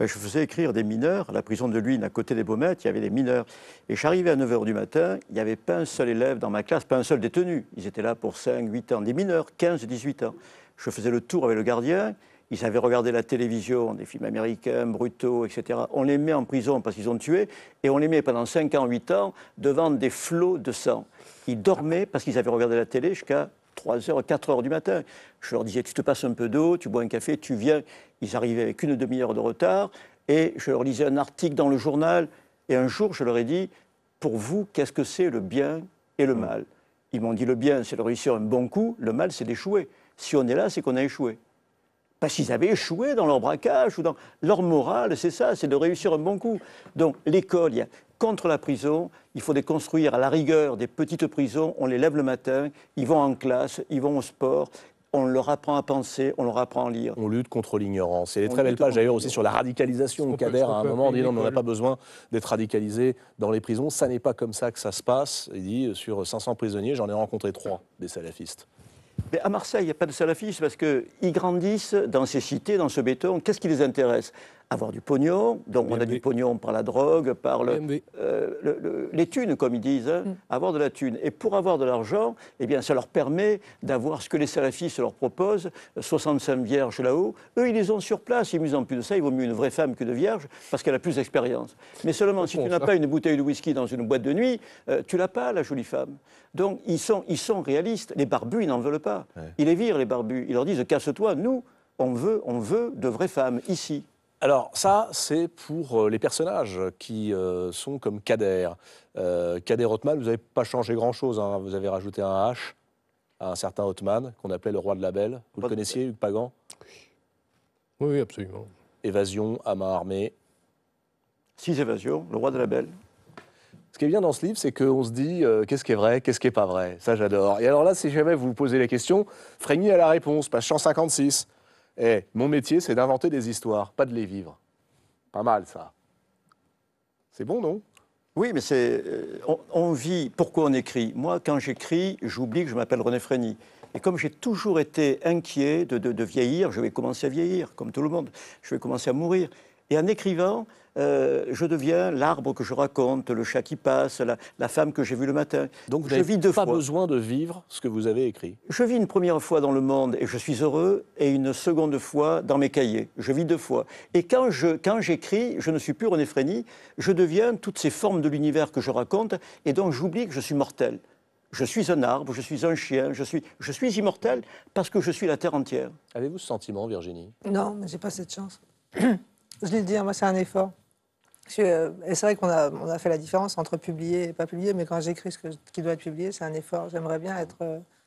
Ben, je faisais écrire des mineurs. À la prison de Luynes, à côté des Baumettes, il y avait des mineurs. Et j'arrivais à 9 h du matin, il n'y avait pas un seul élève dans ma classe, pas un seul détenu. Ils étaient là pour 5, 8 ans, des mineurs, 15, 18 ans. Je faisais le tour avec le gardien. Ils avaient regardé la télévision, des films américains, brutaux, etc. On les met en prison parce qu'ils ont tué, et on les met pendant 5 ans, 8 ans, devant des flots de sang. Ils dormaient parce qu'ils avaient regardé la télé jusqu'à 3h, 4h du matin. Je leur disais, tu te passes un peu d'eau, tu bois un café, tu viens. Ils arrivaient avec une demi-heure de retard et je leur lisais un article dans le journal. Et un jour, je leur ai dit, pour vous, qu'est-ce que c'est le bien et le mal Ils m'ont dit, le bien, c'est de réussir un bon coup, le mal, c'est d'échouer. Si on est là, c'est qu'on a échoué. Parce qu'ils avaient échoué dans leur braquage ou dans leur morale, c'est ça, c'est de réussir un bon coup. Donc l'école, il y a contre la prison, il faut déconstruire à la rigueur des petites prisons, on les lève le matin, ils vont en classe, ils vont au sport, on leur apprend à penser, on leur apprend à lire. On lutte contre l'ignorance. Et les des très belles pages d'ailleurs aussi sur la radicalisation. Kader, à un moment, dit non, on n'a pas besoin d'être radicalisé dans les prisons. Ça n'est pas comme ça que ça se passe. Il dit sur 500 prisonniers, j'en ai rencontré trois des salafistes. Mais à Marseille, il n'y a pas de salafistes parce qu'ils grandissent dans ces cités, dans ce béton. Qu'est-ce qui les intéresse avoir du pognon. Donc on a du pognon par la drogue, par le, euh, les thunes, comme ils disent, hein, mm. avoir de la thune. Et pour avoir de l'argent, eh bien, ça leur permet d'avoir ce que les salafistes leur proposent, 65 euh, vierges là-haut. Eux, ils les ont sur place. Ils en plus de ça. Il vaut mieux une vraie femme que de vierge parce qu'elle a plus d'expérience. Mais seulement, si tu n'as pas une bouteille de whisky dans une boîte de nuit, euh, tu l'as pas, la jolie femme. Donc ils sont, ils sont réalistes. Les barbus, ils n'en veulent pas. Ils les virent, les barbus. Ils leur disent casse-toi. Nous, on veut, on veut de vraies femmes ici. Alors ça, c'est pour euh, les personnages qui euh, sont comme Kader. Euh, Kader Otman. vous n'avez pas changé grand-chose, hein. vous avez rajouté un H à un certain Otman, qu'on appelait le roi de la belle. Vous le connaissiez, Hugues Pagan oui, absolument. Évasion à main armée. Six évasions, le roi de la belle. Ce qui est bien dans ce livre, c'est qu'on se dit qu'est-ce qui est vrai, qu'est-ce qui n'est pas vrai. Ça, j'adore. Et alors là, si jamais vous vous posez la question, freignez à la réponse, page 156. Eh, mon métier, c'est d'inventer des histoires, pas de les vivre. Pas mal, ça. C'est bon, non Oui, mais c'est. Euh, on, vit. Pourquoi on écrit Moi, quand j'écris, j'oublie que je m'appelle René Frény. Et comme j'ai toujours été inquiet de, vieillir, je vais commencer à vieillir, comme tout le monde. Je vais commencer à mourir. Et en écrivant, euh, je deviens l'arbre que je raconte, le chat qui passe, la, femme que j'ai vue le matin. Donc vous je vis pas besoin de vivre ce que vous avez écrit. Je vis une première fois dans le monde et je suis heureux, et une seconde fois dans mes cahiers. Je vis deux fois. Et quand je quand j'écris, je ne suis plus René Frény, je deviens toutes ces formes de l'univers que je raconte, et donc j'oublie que je suis mortel. Je suis un arbre, je suis un chien, je suis, je suis immortel parce que je suis la terre entière. Avez-vous ce sentiment, Virginie Non, mais j'ai pas cette chance. [clears throat] je l'ai dire, hein, moi, c'est un effort. Euh, et c'est vrai qu'on a, on a, fait la différence entre publier et pas publier, mais quand j'écris ce, qui doit être publié, c'est un effort. J'aimerais bien être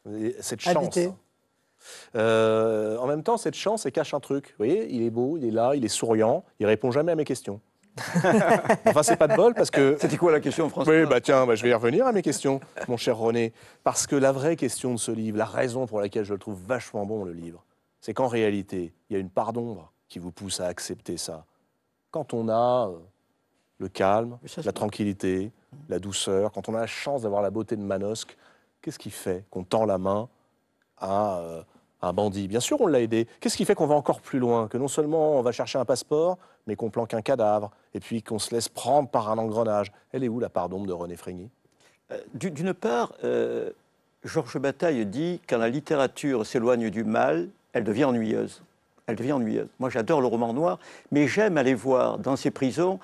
euh, cette chance. Euh, en même temps, cette chance, elle cache un truc. Vous voyez, il est beau, il est là, il est souriant, il répond jamais à mes questions. [laughs] enfin, c'est pas de bol parce que. C'était quoi la question, François Oui, bah tiens, bah, je vais y revenir à mes questions, mon cher René. Parce que la vraie question de ce livre, la raison pour laquelle je le trouve vachement bon, le livre, c'est qu'en réalité, il y a une part d'ombre qui vous pousse à accepter ça. Quand on a le calme, la tranquillité, mm. la douceur, quand on a la chance d'avoir la beauté de Manosque, qu'est-ce qui fait qu'on tend la main à euh, un bandit Bien sûr, on l'a aidé. Qu'est-ce qui fait qu'on va encore plus loin Que non seulement on va chercher un passeport, mais qu'on planque un cadavre, et puis qu'on se laisse prendre par un engrenage. Elle est où la part d'ombre de René Frigny euh, D'une part, euh, Georges Bataille dit quand la littérature s'éloigne du mal, elle devient ennuyeuse. Elle devient ennuyeuse. Moi, j'adore le roman noir, mais j'aime aller voir dans ces prisons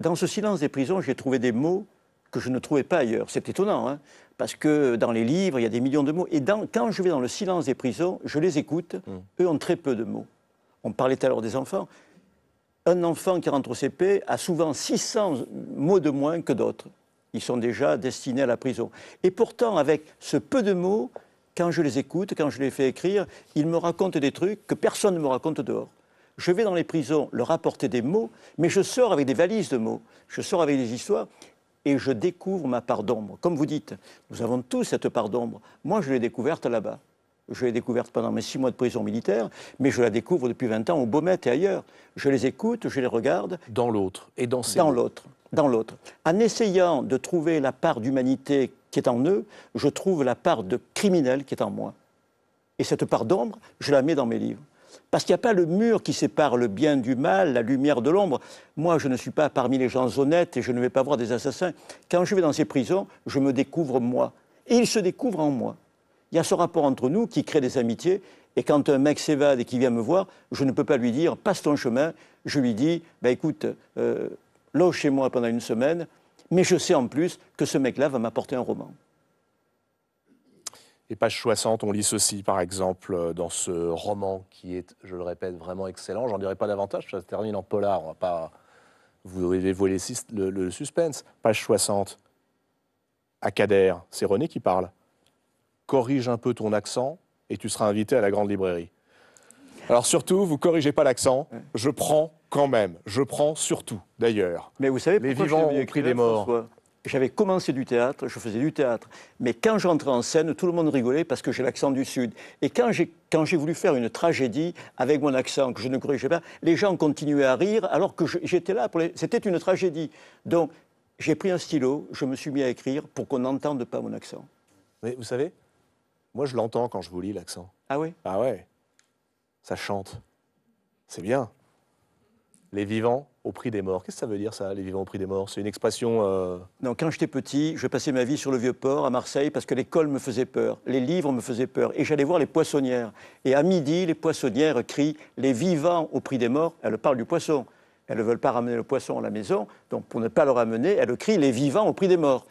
dans ce silence des prisons, j'ai trouvé des mots que je ne trouvais pas ailleurs. C'est étonnant, hein, parce que dans les livres, il y a des millions de mots. Et quand je vais dans le silence des prisons, je les écoute. Mm. Eux ont très peu de mots. On parlait alors des enfants. Un enfant qui rentre au CP a souvent 600 mots de moins que d'autres. Ils sont déjà destinés à la prison. Et pourtant, avec ce peu de mots, quand je les écoute, quand je les fais écrire, ils me racontent des trucs que personne ne me raconte dehors je vais dans les prisons leur apporter des mots, mais je sors avec des valises de mots, je sors avec des histoires, et je découvre ma part d'ombre. Comme vous dites, nous avons tous cette part d'ombre. Moi, je l'ai découverte là-bas. Je l'ai découverte pendant mes six mois de prison militaire, mais je la découvre depuis 20 ans au Beaumet et ailleurs. Je les écoute, je les regarde. Dans l'autre et dans ces... Dans l'autre, dans l'autre. En essayant de trouver la part d'humanité qui est en eux, je trouve la part de criminel qui est en moi. Et cette part d'ombre, je la mets dans mes livres. Parce qu'il n'y a pas le mur qui sépare le bien du mal, la lumière de l'ombre. Moi, je ne suis pas parmi les gens honnêtes et je ne vais pas voir des assassins. Quand je vais dans ces prisons, je me découvre moi. Et ils se découvrent en moi. Il y a ce rapport entre nous qui crée des amitiés. Et quand un mec s'évade et qui vient me voir, je ne peux pas lui dire passe ton chemin. Je lui dis bah, écoute, euh, loge chez moi pendant une semaine, mais je sais en plus que ce mec-là va m'apporter un roman. Et page 60, on lit ceci, par exemple, euh, dans ce roman qui est, je le répète, vraiment excellent. J'en dirai pas davantage, ça se termine en polar, on va pas vous dévoiler le, le suspense. Page 60, à Kader, c'est René qui parle. Corrige un peu ton accent et tu seras invité à la grande librairie. Alors surtout, vous corrigez pas l'accent, je prends quand même, je prends surtout, d'ailleurs. Mais vous savez, les vivants ont des morts. J'avais commencé du théâtre, je faisais du théâtre. Mais quand j'entrais en scène, tout le monde rigolait parce que j'ai l'accent du Sud. Et quand j'ai quand j'ai voulu faire une tragédie avec mon accent que je ne corrigeais pas, les gens continuaient à rire alors que j'étais là. Pour C'était une tragédie. Donc j'ai pris un stylo, je me suis mis à écrire pour qu'on n'entende pas mon accent. Mais vous savez, moi je l'entends quand je vous lis l'accent. Ah oui Ah ouais. Ça chante. C'est bien. Les vivants, au prix des morts. Qu'est-ce que ça veut dire, ça, les vivants au prix des morts C'est une expression. Euh, non, quand j'étais petit, je passais ma vie sur le vieux port à Marseille parce que l'école me faisait peur, les livres me faisaient peur, et j'allais voir les poissonnières. Et à midi, les poissonnières crient Les vivants au prix des morts, elles parlent du poisson. Elles ne veulent pas ramener le poisson à la maison, donc pour ne pas le ramener, elles crient Les vivants au prix des morts.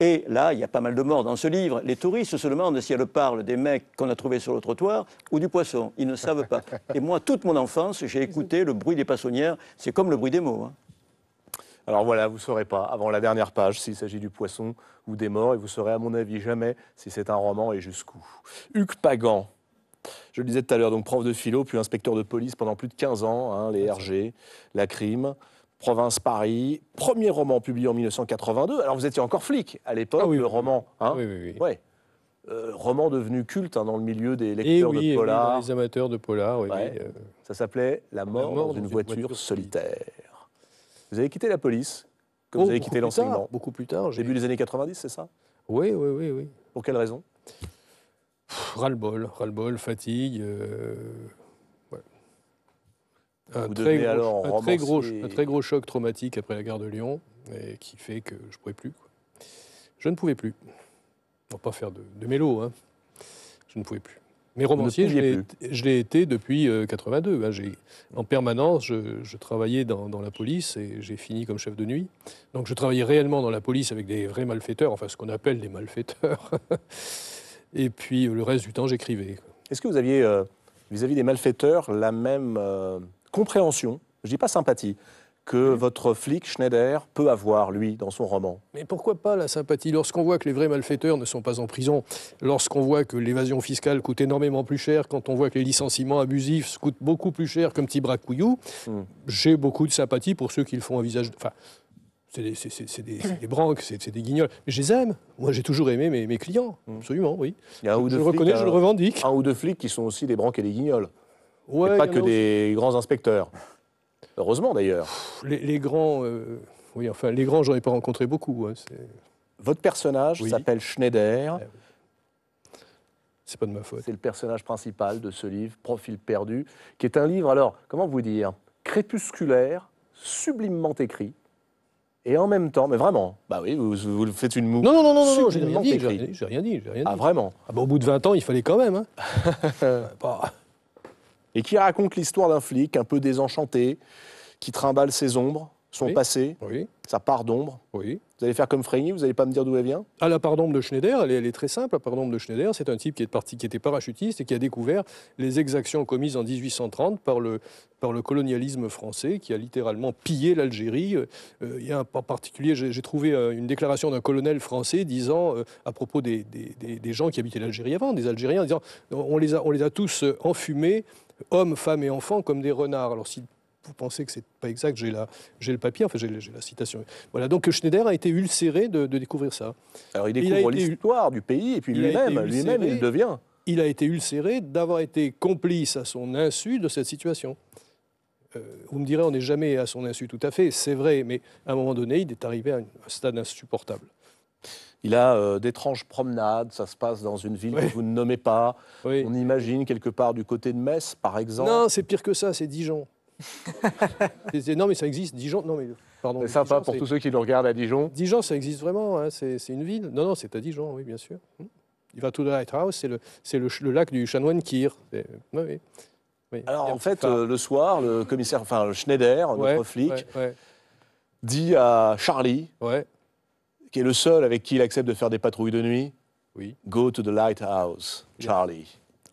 Et là, il y a pas mal de morts dans ce livre. Les touristes se demandent si elle parle des mecs qu'on a trouvés sur le trottoir ou du poisson. Ils ne savent pas. Et moi, toute mon enfance, j'ai écouté le bruit des poissonnières. C'est comme le bruit des mots. Hein. Alors voilà, vous ne saurez pas avant la dernière page s'il s'agit du poisson ou des morts, et vous saurez à mon avis jamais si c'est un roman et jusqu'où. Hugues Pagan, je le disais tout à l'heure, donc prof de philo, puis inspecteur de police pendant plus de 15 ans, hein, les RG, la crime. Province Paris, premier roman publié en 1982. Alors vous étiez encore flic à l'époque, ah oui, le roman. Hein oui, oui, ouais. Euh, roman devenu culte hein, dans le milieu des eh lecteurs de eh polar. les amateurs de polar, oui. Euh, ça s'appelait La mort, d'une voiture, solitaire. Vous avez quitté la police, comme oh, vous avez quitté l'enseignement. Beaucoup plus tard. Début des années 90, c'est ça Oui, oui, oui, oui. Pour quelle raison ras bol bol fatigue. Euh, un, très, gros, alors un, très gros, très gros choc traumatique après la guerre de Lyon, et qui fait que je ne pouvais plus. Je ne pouvais plus. On va pas faire de, mélo, hein. je ne pouvais plus. Mais romancier, je l'ai été depuis 82. Euh, hein. mmh. en permanence, je, travaillais dans, la police et j'ai fini comme chef de nuit. Donc je travaillais réellement dans la police avec des vrais malfaiteurs, enfin ce qu'on appelle des malfaiteurs. [laughs] et puis le reste du temps, j'écrivais. Est-ce que vous aviez, euh, vis-à-vis des malfaiteurs, la même... Euh, compréhension, je dis pas sympathie, que votre flic Schneider peut avoir, lui, dans son roman. Mais pourquoi pas la sympathie Lorsqu'on voit que les vrais malfaiteurs ne sont pas en prison, lorsqu'on voit que l'évasion fiscale coûte énormément plus cher, quand on voit que les licenciements abusifs coûtent beaucoup plus cher qu'un petit bracouillou, hmm. j'ai beaucoup de sympathie pour ceux qui le font à visage... Enfin, c'est des, des, branques, c'est, des guignols. Mais je les aime. Moi, j'ai toujours aimé mes, clients. Hmm. Absolument, oui. Il y a je reconnais, je le euh, revendique. Un ou deux flics qui sont aussi des branques et des guignols pas que des grands inspecteurs. Heureusement d'ailleurs. Les, grands, euh, oui, enfin les grands, j'en ai pas rencontré beaucoup. Hein, Votre personnage s'appelle Schneider. Ah c'est pas de ma faute. C'est le personnage principal de ce livre, Profil perdu, qui est un livre, alors, comment vous dire, crépusculaire, sublimement écrit, et en même temps, mais vraiment, bah oui, vous, vous faites une moue. Non, non, non, non, non j'ai rien, dit, Ah, vraiment ah, bah, Au bout de 20 ans, il fallait quand même. Hein. [laughs] Bah, et qui raconte l'histoire d'un flic un peu désenchanté, qui trimballe ses ombres, son passé, oui. sa part d'ombre. Oui. Vous allez faire comme Frégny, vous n'allez pas me dire d'où elle vient À ah, la part d'ombre de Schneider, elle est, elle est, très simple. La part d'ombre de Schneider, c'est un type qui, parti, qui était parachutiste et qui a découvert les exactions commises en 1830 par le, par le colonialisme français, qui a littéralement pillé l'Algérie. Euh, euh, il y a un, en particulier, j'ai trouvé euh, une déclaration d'un colonel français disant, à propos des, gens qui habitaient l'Algérie avant, des Algériens, disant on les on les a tous enfumés hommes, femmes et enfants comme des renards. Alors si vous pensez que c'est pas exact, j'ai j'ai le papier, enfin j'ai la citation. Voilà, donc Schneider a été ulcéré de, découvrir ça. Alors il découvre l'histoire du pays et puis lui-même, lui-même il devient. Il a été ulcéré d'avoir été complice à son insu de cette situation. Euh, vous me direz, on n'est jamais à son insu tout à fait, c'est vrai, mais à un moment donné, il est arrivé à un stade insupportable. Il a euh, d'étranges promenades, ça se passe dans une ville que vous ne nommez pas. On imagine quelque part du côté de Metz, par exemple. Non, c'est pire que ça, c'est Dijon. [laughs] non, mais ça existe, Dijon. Non, mais pardon. C'est sympa pour tous ceux qui le regardent à Dijon. Dijon, ça existe vraiment, hein, c'est une ville. Non, non, c'est à Dijon, oui, bien sûr. Hmm. Il va tout de Lighthouse, c'est le, lac du chanoine Kir. Alors, en fait, euh, le soir, le commissaire, enfin, Schneider, notre flic, dit à Charlie qui est le seul avec qui il accepte de faire des patrouilles de nuit. Oui. Go to the lighthouse, Charlie.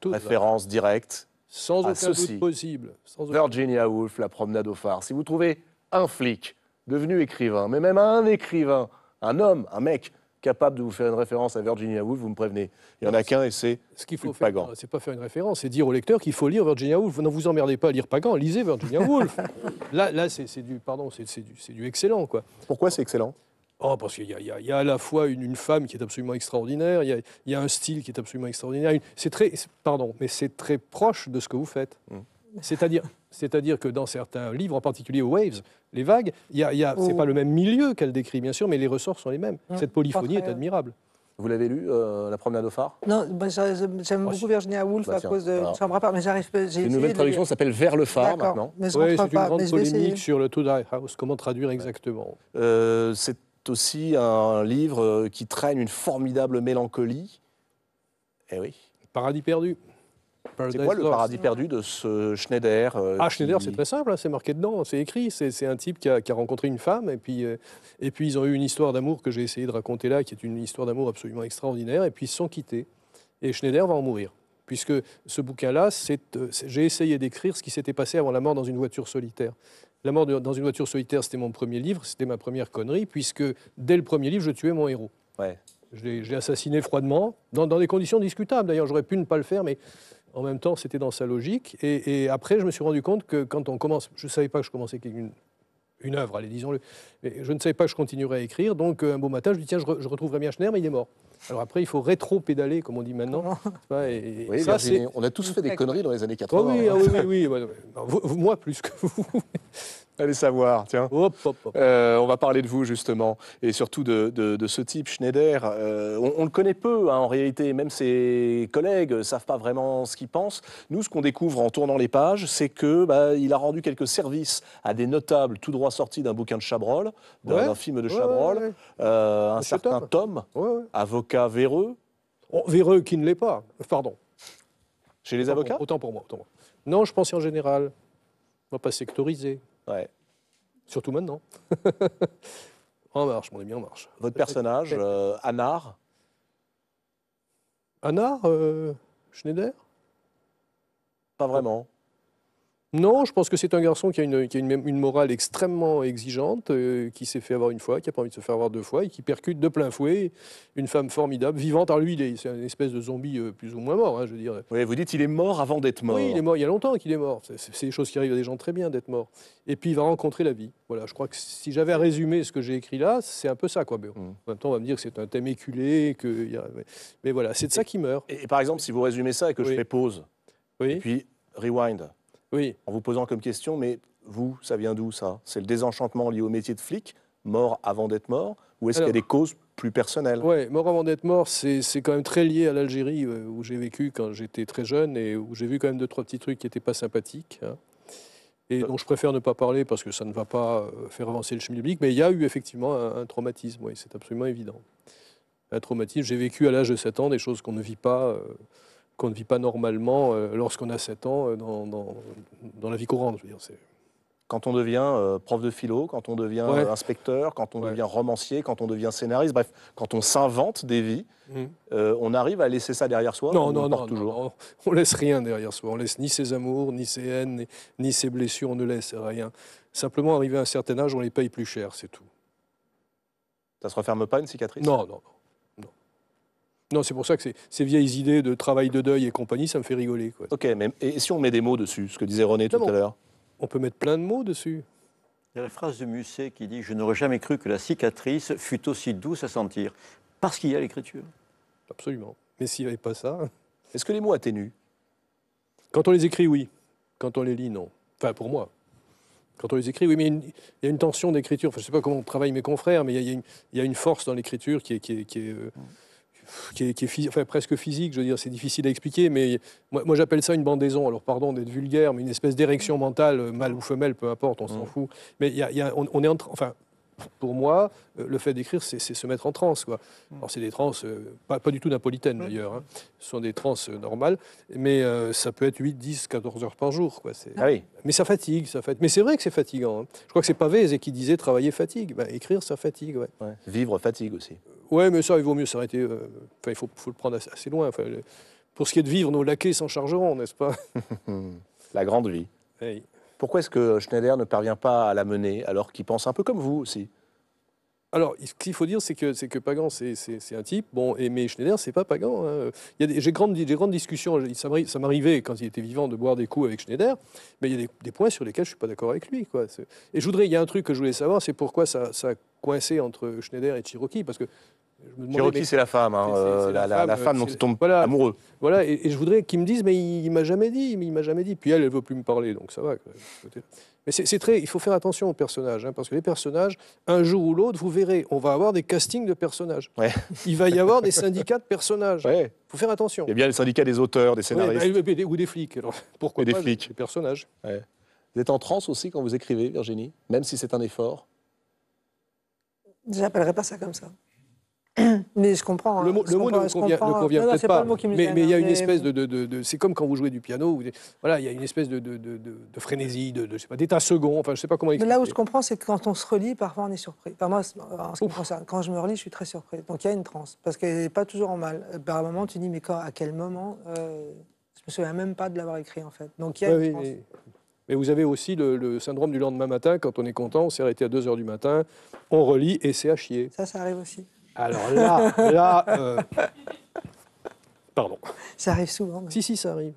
Référence directe. Sans aucun doute possible. Virginia Woolf, la promenade au phare. Si vous trouvez un flic devenu écrivain, mais même un écrivain, un homme, un mec capable de vous faire une référence à Virginia Woolf, vous me prévenez. Il n'y en a qu'un et c'est ce qu'il faut C'est pas faire une référence, c'est dire au lecteur qu'il faut lire Virginia Woolf. Ne vous emmerdez pas à lire Pagan, lisez Virginia Woolf. [laughs] là, là c'est du pardon, du, du excellent quoi. Pourquoi c'est excellent Oh, parce qu'il y, y, a à la fois une, une, femme qui est absolument extraordinaire, il y a, il y a un style qui est absolument extraordinaire. C'est très, pardon, mais c'est très proche de ce que vous faites. Mm. C'est-à-dire, c'est-à-dire que dans certains livres, en particulier Waves, les vagues, il y a, a c'est pas le même milieu qu'elle décrit bien sûr, mais les ressorts sont les mêmes. Mm. Cette polyphonie est admirable. Vous l'avez lu, euh, La promenade au phare Non, bah, j'aime oh, beaucoup Virginia Woolf bah, à cause de son hein. Chambre mais j'arrive pas. Une nouvelle traduction s'appelle Vers le phare maintenant. Oui, c'est une grande polémique sur le die House. Comment traduire exactement euh, aussi un livre euh, qui traîne une formidable mélancolie. Eh oui. Paradis perdu. C'est quoi le paradis perdu de ce Schneider euh, Ah, Schneider, c'est très simple, hein, c'est marqué dedans, c'est écrit. C'est un type qui a, rencontré une femme, et puis, euh, et puis ils ont eu une histoire d'amour que j'ai essayé de raconter là, qui est une histoire d'amour absolument extraordinaire, et puis ils se sont quittés. Et Schneider va en mourir. Puisque ce bouquin-là, c'est j'ai essayé d'écrire ce qui s'était passé avant la mort dans une voiture solitaire. La mort dans une voiture solitaire, c'était mon premier livre, c'était ma première connerie, puisque dès le premier livre, je tuais mon héros. Ouais. Je l'ai assassiné froidement, dans, des conditions discutables. D'ailleurs, j'aurais pu ne pas le faire, mais en même temps, c'était dans sa logique. Et, après, je me suis rendu compte que quand on commence, je ne savais pas que je commençais une, une œuvre, allez, disons-le, je ne savais pas que je continuerais à écrire. Donc, euh, un beau matin, je dis tiens, je, retrouve je retrouverai mais il est mort. Alors après, il faut rétro-pédaler, comme on dit maintenant. ça, on a tous fait des conneries dans les années 80. Ah ah hein. oui, oui, oui, moi plus que vous. [laughs] Allez savoir, tiens. Euh, on va parler de vous, justement, et surtout de, ce type, Schneider. Euh, on, le connaît peu, hein, en réalité. Même ses collègues ne euh, savent pas vraiment ce qu'il pense. Nous, ce qu'on découvre en tournant les pages, c'est que bah, il a rendu quelques services à des notables tout droit sortis d'un bouquin de Chabrol, d'un film de Chabrol, un certain Tom, avocat véreux oh, Véreux qui ne l'est pas, pardon. Chez les avocats autant, pour moi, Non, je pensais en général. On va pas sectoriser. Ouais. Surtout maintenant. [laughs] en marche, mon ami, en marche. Votre personnage, [laughs] euh, Anar euh, Schneider Pas vraiment. Non, je pense que c'est un garçon qui a une, morale extrêmement exigeante, euh, qui s'est fait avoir une fois, qui a pas envie de se faire avoir deux fois, et qui percute de plein fouet une femme formidable, vivante. Alors lui, c'est une espèce de zombie euh, plus ou moins mort, hein, je dirais. vous dites qu'il est mort avant d'être mort. Oui, il est mort, il y a longtemps qu'il est mort. C'est des choses qui arrivent à des gens très bien d'être mort. Et puis il va rencontrer la vie. Voilà, je crois que si j'avais résumé ce que j'ai écrit là, c'est un peu ça, quoi. Mm. En on va me dire que c'est un thème éculé, que... mais, voilà, c'est de ça qu'il meurt. Et, par exemple, si vous résumez ça et que je fais pause, puis rewind oui. en vous posant comme question, mais vous, ça vient d'où ça C'est le désenchantement lié au métier de flic, mort avant d'être mort, ou est-ce qu'il y a des causes plus personnelles Oui, mort avant d'être mort, c'est quand même très lié à l'Algérie euh, où j'ai vécu quand j'étais très jeune et où j'ai vu quand même deux, trois petits trucs qui n'étaient pas sympathiques. Hein. et euh. donc je préfère ne pas parler parce que ça ne va pas euh, faire avancer le chemin public, mais il y a eu effectivement un, traumatisme, oui, c'est absolument évident. Un traumatisme, j'ai vécu à l'âge de 7 ans des choses qu'on ne vit pas qu'on ne vit pas normalement euh, lorsqu'on a 7 ans euh, dans, la vie courante. quand on devient euh, prof de philo, quand on devient inspecteur, quand on devient romancier, quand on devient scénariste, bref, quand on s'invente des vies, hum. on arrive à laisser ça derrière soi Non, non, non, toujours. on laisse rien derrière soi. On laisse ni ses amours, ni ses haines, ni, ses blessures, on ne laisse rien. Simplement, arrivé à un certain âge, on les paye plus cher, c'est tout. Ça se referme pas une cicatrice non, non. Non, c'est pour ça que ces vieilles idées de travail de deuil et compagnie, ça me fait rigoler. Quoi. Ok, mais et si on met des mots dessus, ce que disait René tout à l'heure On peut mettre plein de mots dessus. Il y a la phrase de Musset qui dit Je n'aurais jamais cru que la cicatrice fût aussi douce à sentir, parce qu'il y a l'écriture. Absolument. Mais s'il n'y avait pas ça. Hein. Est-ce que les mots atténuent Quand on les écrit, oui. Quand on les lit, non. Enfin, pour moi. Quand on les écrit, oui, mais il y a une tension d'écriture. je ne sais pas comment travaillent mes confrères, mais il y, a une force dans l'écriture qui est, qui est, euh, mm qui est, presque physique, je veux dire, c'est difficile à expliquer, mais moi, j'appelle ça une bandaison. Alors pardon d'être vulgaire, mais une espèce d'érection mentale, mâle ou femelle, peu importe, on s'en mmh. fout. Mais on, est en enfin, pour moi, euh, le fait d'écrire, c'est se mettre en transe. Quoi. Mm. Alors, c'est des transes, euh, pas, pas, du tout napolitaines mm. d'ailleurs, hein. ce sont des transes euh, normales, mais ça peut être 8, 10, 14 heures par jour. Quoi. Ah oui. Mais ça fatigue, ça fatigue. Mais c'est vrai que c'est fatigant. Hein. Je crois que c'est Pavez qui disait travailler fatigue. Bah, écrire, ça fatigue. Vivre fatigue aussi. Oui, mais ça, il vaut mieux s'arrêter. Enfin, il faut, faut, le prendre assez loin. Pour ce qui est de vivre, nos laquais s'en chargeront, n'est-ce pas [laughs] La grande vie. Eh oui. Pourquoi est-ce que Schneider ne parvient pas à la mener alors qu'il pense un peu comme vous aussi alors, ce qu'il faut dire, c'est que, c'est que Pagan, c'est, un type. Bon, et, mais Schneider, c'est pas Pagan. Hein. j'ai, grande, des grandes discussions. Ça m'arrivait quand il était vivant de boire des coups avec Schneider. Mais il y a des, points sur lesquels je suis pas d'accord avec lui. Quoi. Et je voudrais, il y a un truc que je voulais savoir, c'est pourquoi ça, ça a coincé entre Schneider et Cherokee. Parce que Cherokee, c'est la femme, hein, euh, la, femme, la euh, femme dont il tombe amoureux. Voilà, et, je voudrais qu'ils me disent, mais il, ne m'a jamais dit, mais il m'a jamais dit. Puis elle, elle veut plus me parler, donc ça va. Mais c'est très, il faut faire attention aux personnages, hein, parce que les personnages, un jour ou l'autre, vous verrez, on va avoir des castings de personnages. Il va y avoir des syndicats de personnages. Il faut faire attention. Il y a bien le syndicat des auteurs, des bah, scénaristes. ou des flics. Alors, [laughs] pourquoi des pas, flics. Des personnages. Vous êtes en transe aussi quand vous écrivez, Virginie, même si c'est un effort n'appellerais pas ça comme ça. Mais je comprends. Hein. Le mot, ne convient, peut-être pas. mais il y a hein, une espèce de, c'est comme quand vous jouez du piano. voilà, il y a une espèce de, frénésie, de, d'état second. Enfin, je sais pas comment. Expliquer. là où je comprends, c'est que quand on se relit, parfois on est surpris. Par moi, quand je me relis, je suis très surpris. Donc il y a une transe, parce qu'elle n'est pas toujours en mal. Euh, par moment, tu dis mais quand, à quel moment Je euh, Je me souviens même pas de l'avoir écrit en fait. Donc il y a une transe. Mais... vous avez aussi le, le, syndrome du lendemain matin, quand on est content, on s'est arrêté à 2h du matin, on relit et c'est à chier. Ça, ça arrive aussi. Alors là, là. Euh, pardon. Ça arrive souvent. Si, si, ça arrive.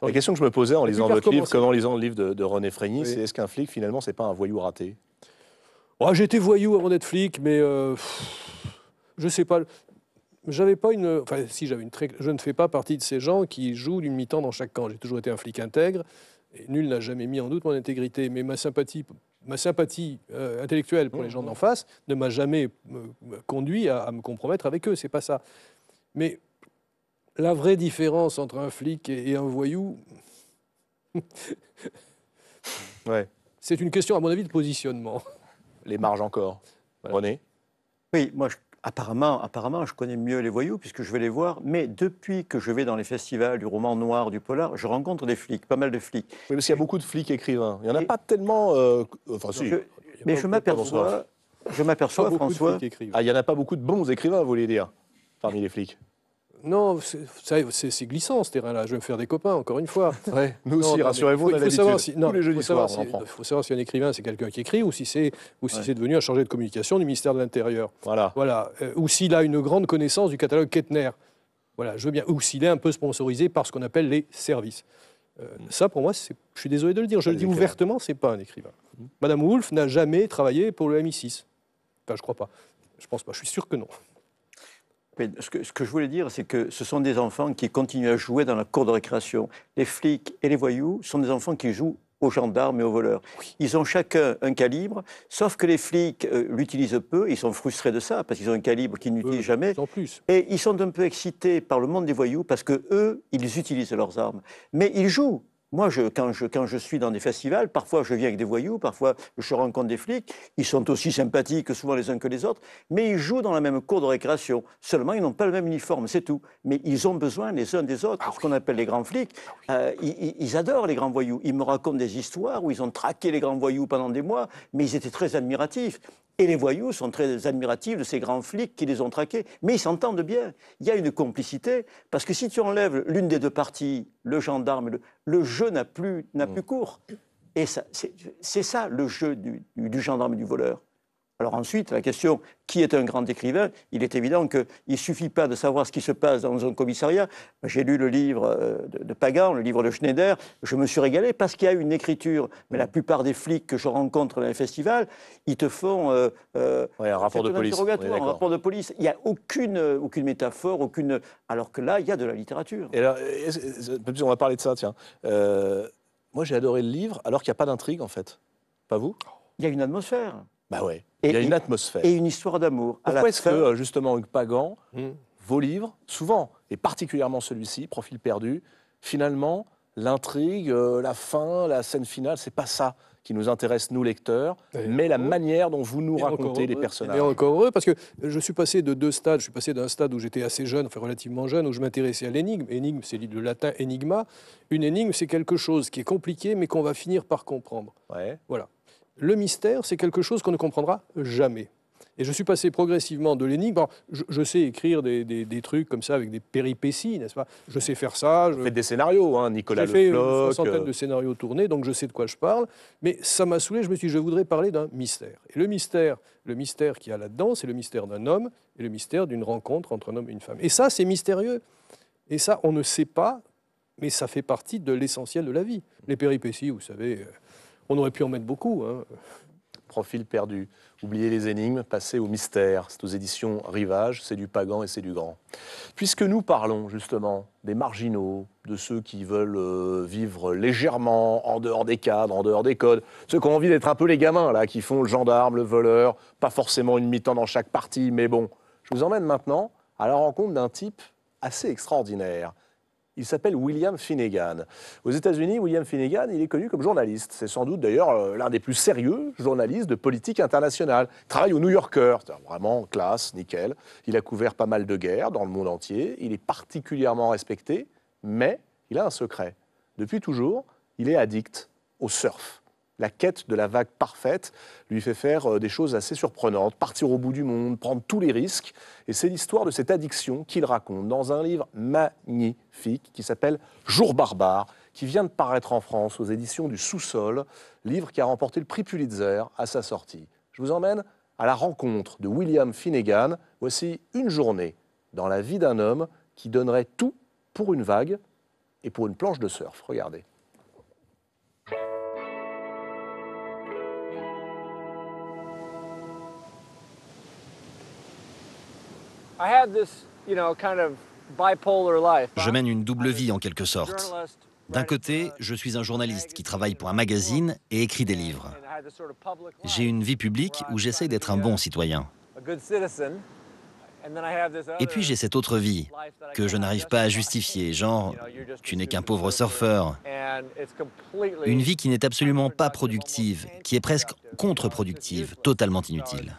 La question que je me posais en lisant votre livre, comme en lisant le livre de, René Frégny, c'est est-ce qu'un flic, finalement, c'est pas un voyou raté oh, J'étais voyou avant d'être flic, mais euh, je sais pas. J'avais pas une. Enfin, si, j'avais une très. Je ne fais pas partie de ces gens qui jouent d'une mi-temps dans chaque camp. J'ai toujours été un flic intègre. Et nul n'a jamais mis en doute mon intégrité. Mais ma sympathie ma sympathie euh, intellectuelle pour les mmh, gens mmh. d'en face ne m'a jamais euh, conduit à, me compromettre avec eux, c'est pas ça. Mais la vraie différence entre un flic et, un voyou, [laughs] ouais. c'est une question, à mon avis, de positionnement. Les marges encore. René Oui, moi je Apparemment, apparemment, je connais mieux les voyous puisque je vais les voir. Mais depuis que je vais dans les festivals du roman noir, du polar, je rencontre des flics, pas mal de flics. Oui, parce qu'il y a beaucoup de flics écrivains. Il n'y en a pas tellement. Euh, mais je m'aperçois, je m'aperçois, François. Ah, il n'y en a pas beaucoup de bons écrivains, vous voulez dire, parmi les flics non, c'est glissant ce terrain-là. Je vais me faire des copains, encore une fois. [laughs] Ouais. Nous aussi, rassurez-vous, on a Il faut savoir si un écrivain, c'est quelqu'un qui écrit, ou si c'est devenu un chargé de communication du ministère de l'Intérieur. Voilà. voilà. Euh, ou s'il a une grande connaissance du catalogue Kettner. Voilà, je veux bien. Ou s'il est un peu sponsorisé par ce qu'on appelle les services. Euh, mm. ça, pour moi, je suis désolé de le dire, je le dis ouvertement, ce n'est pas un écrivain. Mm. Madame Wolff n'a jamais travaillé pour le MI6. Enfin, je crois pas. Je pense pas. Je suis sûr que non ce, que, je voulais dire, c'est que ce sont des enfants qui continuent à jouer dans la cour de récréation. Les flics et les voyous sont des enfants qui jouent aux gendarmes et aux voleurs. Ils ont chacun un calibre, sauf que les flics euh, l'utilisent peu, ils sont frustrés de ça, parce qu'ils ont un calibre qu'ils n'utilisent jamais. En plus. Et ils sont un peu excités par le monde des voyous, parce que eux, ils utilisent leurs armes. Mais ils jouent, moi, je, quand, je, quand je suis dans des festivals, parfois je viens avec des voyous, parfois je rencontre des flics. Ils sont aussi sympathiques souvent les uns que les autres, mais ils jouent dans la même cour de récréation. Seulement, ils n'ont pas le même uniforme, c'est tout. Mais ils ont besoin les uns des autres. Ah ce qu'on appelle les grands flics, ah euh, ils, ils, adorent les grands voyous. Ils me racontent des histoires où ils ont traqué les grands voyous pendant des mois, mais ils étaient très admiratifs. Et les voyous sont très admiratifs de ces grands flics qui les ont traqués. Mais ils s'entendent bien. Il y a une complicité. Parce que si tu enlèves l'une des deux parties, le gendarme, le, jeu n'a plus, n'a plus mm. cours. Et c'est ça le jeu du gendarme et du voleur. Alors ensuite, la question qui est un grand écrivain, il est évident qu'il ne suffit pas de savoir ce qui se passe dans un commissariat. J'ai lu le livre euh, de, Pagan, le livre de Schneider, je me suis régalé parce qu'il y a une écriture. Mais la plupart des flics que je rencontre dans les festivals, ils te font euh, euh, un rapport de police. rapport de police. Il n'y a aucune, aucune métaphore, aucune. Alors que là, il y a de la littérature. Et on va parler de ça, tiens. moi, j'ai adoré le livre, alors qu'il n'y a pas d'intrigue, en fait. Pas vous Il y a une atmosphère. Bah et, il y a une atmosphère. Et une histoire d'amour. Pourquoi est-ce que, euh, justement, Hugues Pagan, hmm. vos livres, souvent, et particulièrement celui-ci, Profil perdu, finalement, l'intrigue, euh, la fin, la scène finale, c'est pas ça qui nous intéresse, nous lecteurs, mais la manière dont vous nous racontez les personnages. Et encore heureux, parce que je suis passé de deux stades. Je suis passé d'un stade où j'étais assez jeune, enfin relativement jeune, où je m'intéressais à l'énigme. Énigme, c'est le latin enigma. Une énigme, c'est quelque chose qui est compliqué, mais qu'on va finir par comprendre. Ouais. Voilà le mystère, c'est quelque chose qu'on ne comprendra jamais. Et je suis passé progressivement de l'énigme. Je, sais écrire des, trucs comme ça avec des péripéties, n'est-ce pas Je sais faire ça. Je... fais des scénarios, hein, Nicolas J'ai fait une centaine euh. de scénarios tournés, donc je sais de quoi je parle. Mais ça m'a saoulé. Je me suis dit, je voudrais parler d'un mystère. Et le mystère, le mystère qui y a là-dedans, c'est le mystère d'un homme et le mystère d'une rencontre entre un homme et une femme. Et ça, c'est mystérieux. Et ça, on ne sait pas, mais ça fait partie de l'essentiel de la vie. Les péripéties, vous savez. Euh, on aurait pu en mettre beaucoup. Hein. Profil perdu. Oubliez les énigmes, passez au mystère. C'est aux éditions Rivage, c'est du Pagan et c'est du Grand. Puisque nous parlons justement des marginaux, de ceux qui veulent euh, vivre légèrement, en dehors des cadres, en dehors des codes, ceux qui ont envie d'être un peu les gamins, là, qui font le gendarme, le voleur, pas forcément une mi-temps dans chaque partie, mais bon. Je vous emmène maintenant à la rencontre d'un type assez extraordinaire. Il s'appelle William Finnegan. Aux États-Unis, William Finnegan, il est connu comme journaliste. C'est sans doute d'ailleurs euh, l'un des plus sérieux journalistes de politique internationale. Il travaille au New Yorker, vraiment classe, nickel. Il a couvert pas mal de guerres dans le monde entier. Il est particulièrement respecté, mais il a un secret. Depuis toujours, il est addict au surf la quête de la vague parfaite lui fait faire euh, des choses assez surprenantes, partir au bout du monde, prendre tous les risques. Et c'est l'histoire de cette addiction qu'il raconte dans un livre magnifique qui s'appelle Jour barbare, qui vient de paraître en France aux éditions du Sous-sol, livre qui a remporté le prix Pulitzer à sa sortie. Je vous emmène à la rencontre de William Finnegan. Voici une journée dans la vie d'un homme qui donnerait tout pour une vague et pour une planche de surf. Regardez. Je mène une double vie en quelque sorte. D'un côté, je suis un journaliste qui travaille pour un magazine et écrit des livres. J'ai une vie publique où j'essaye d'être un bon citoyen. Et puis j'ai cette autre vie que je n'arrive pas à justifier, genre tu n'es qu'un pauvre surfeur. Une vie qui n'est absolument pas productive, qui est presque contre-productive, totalement inutile.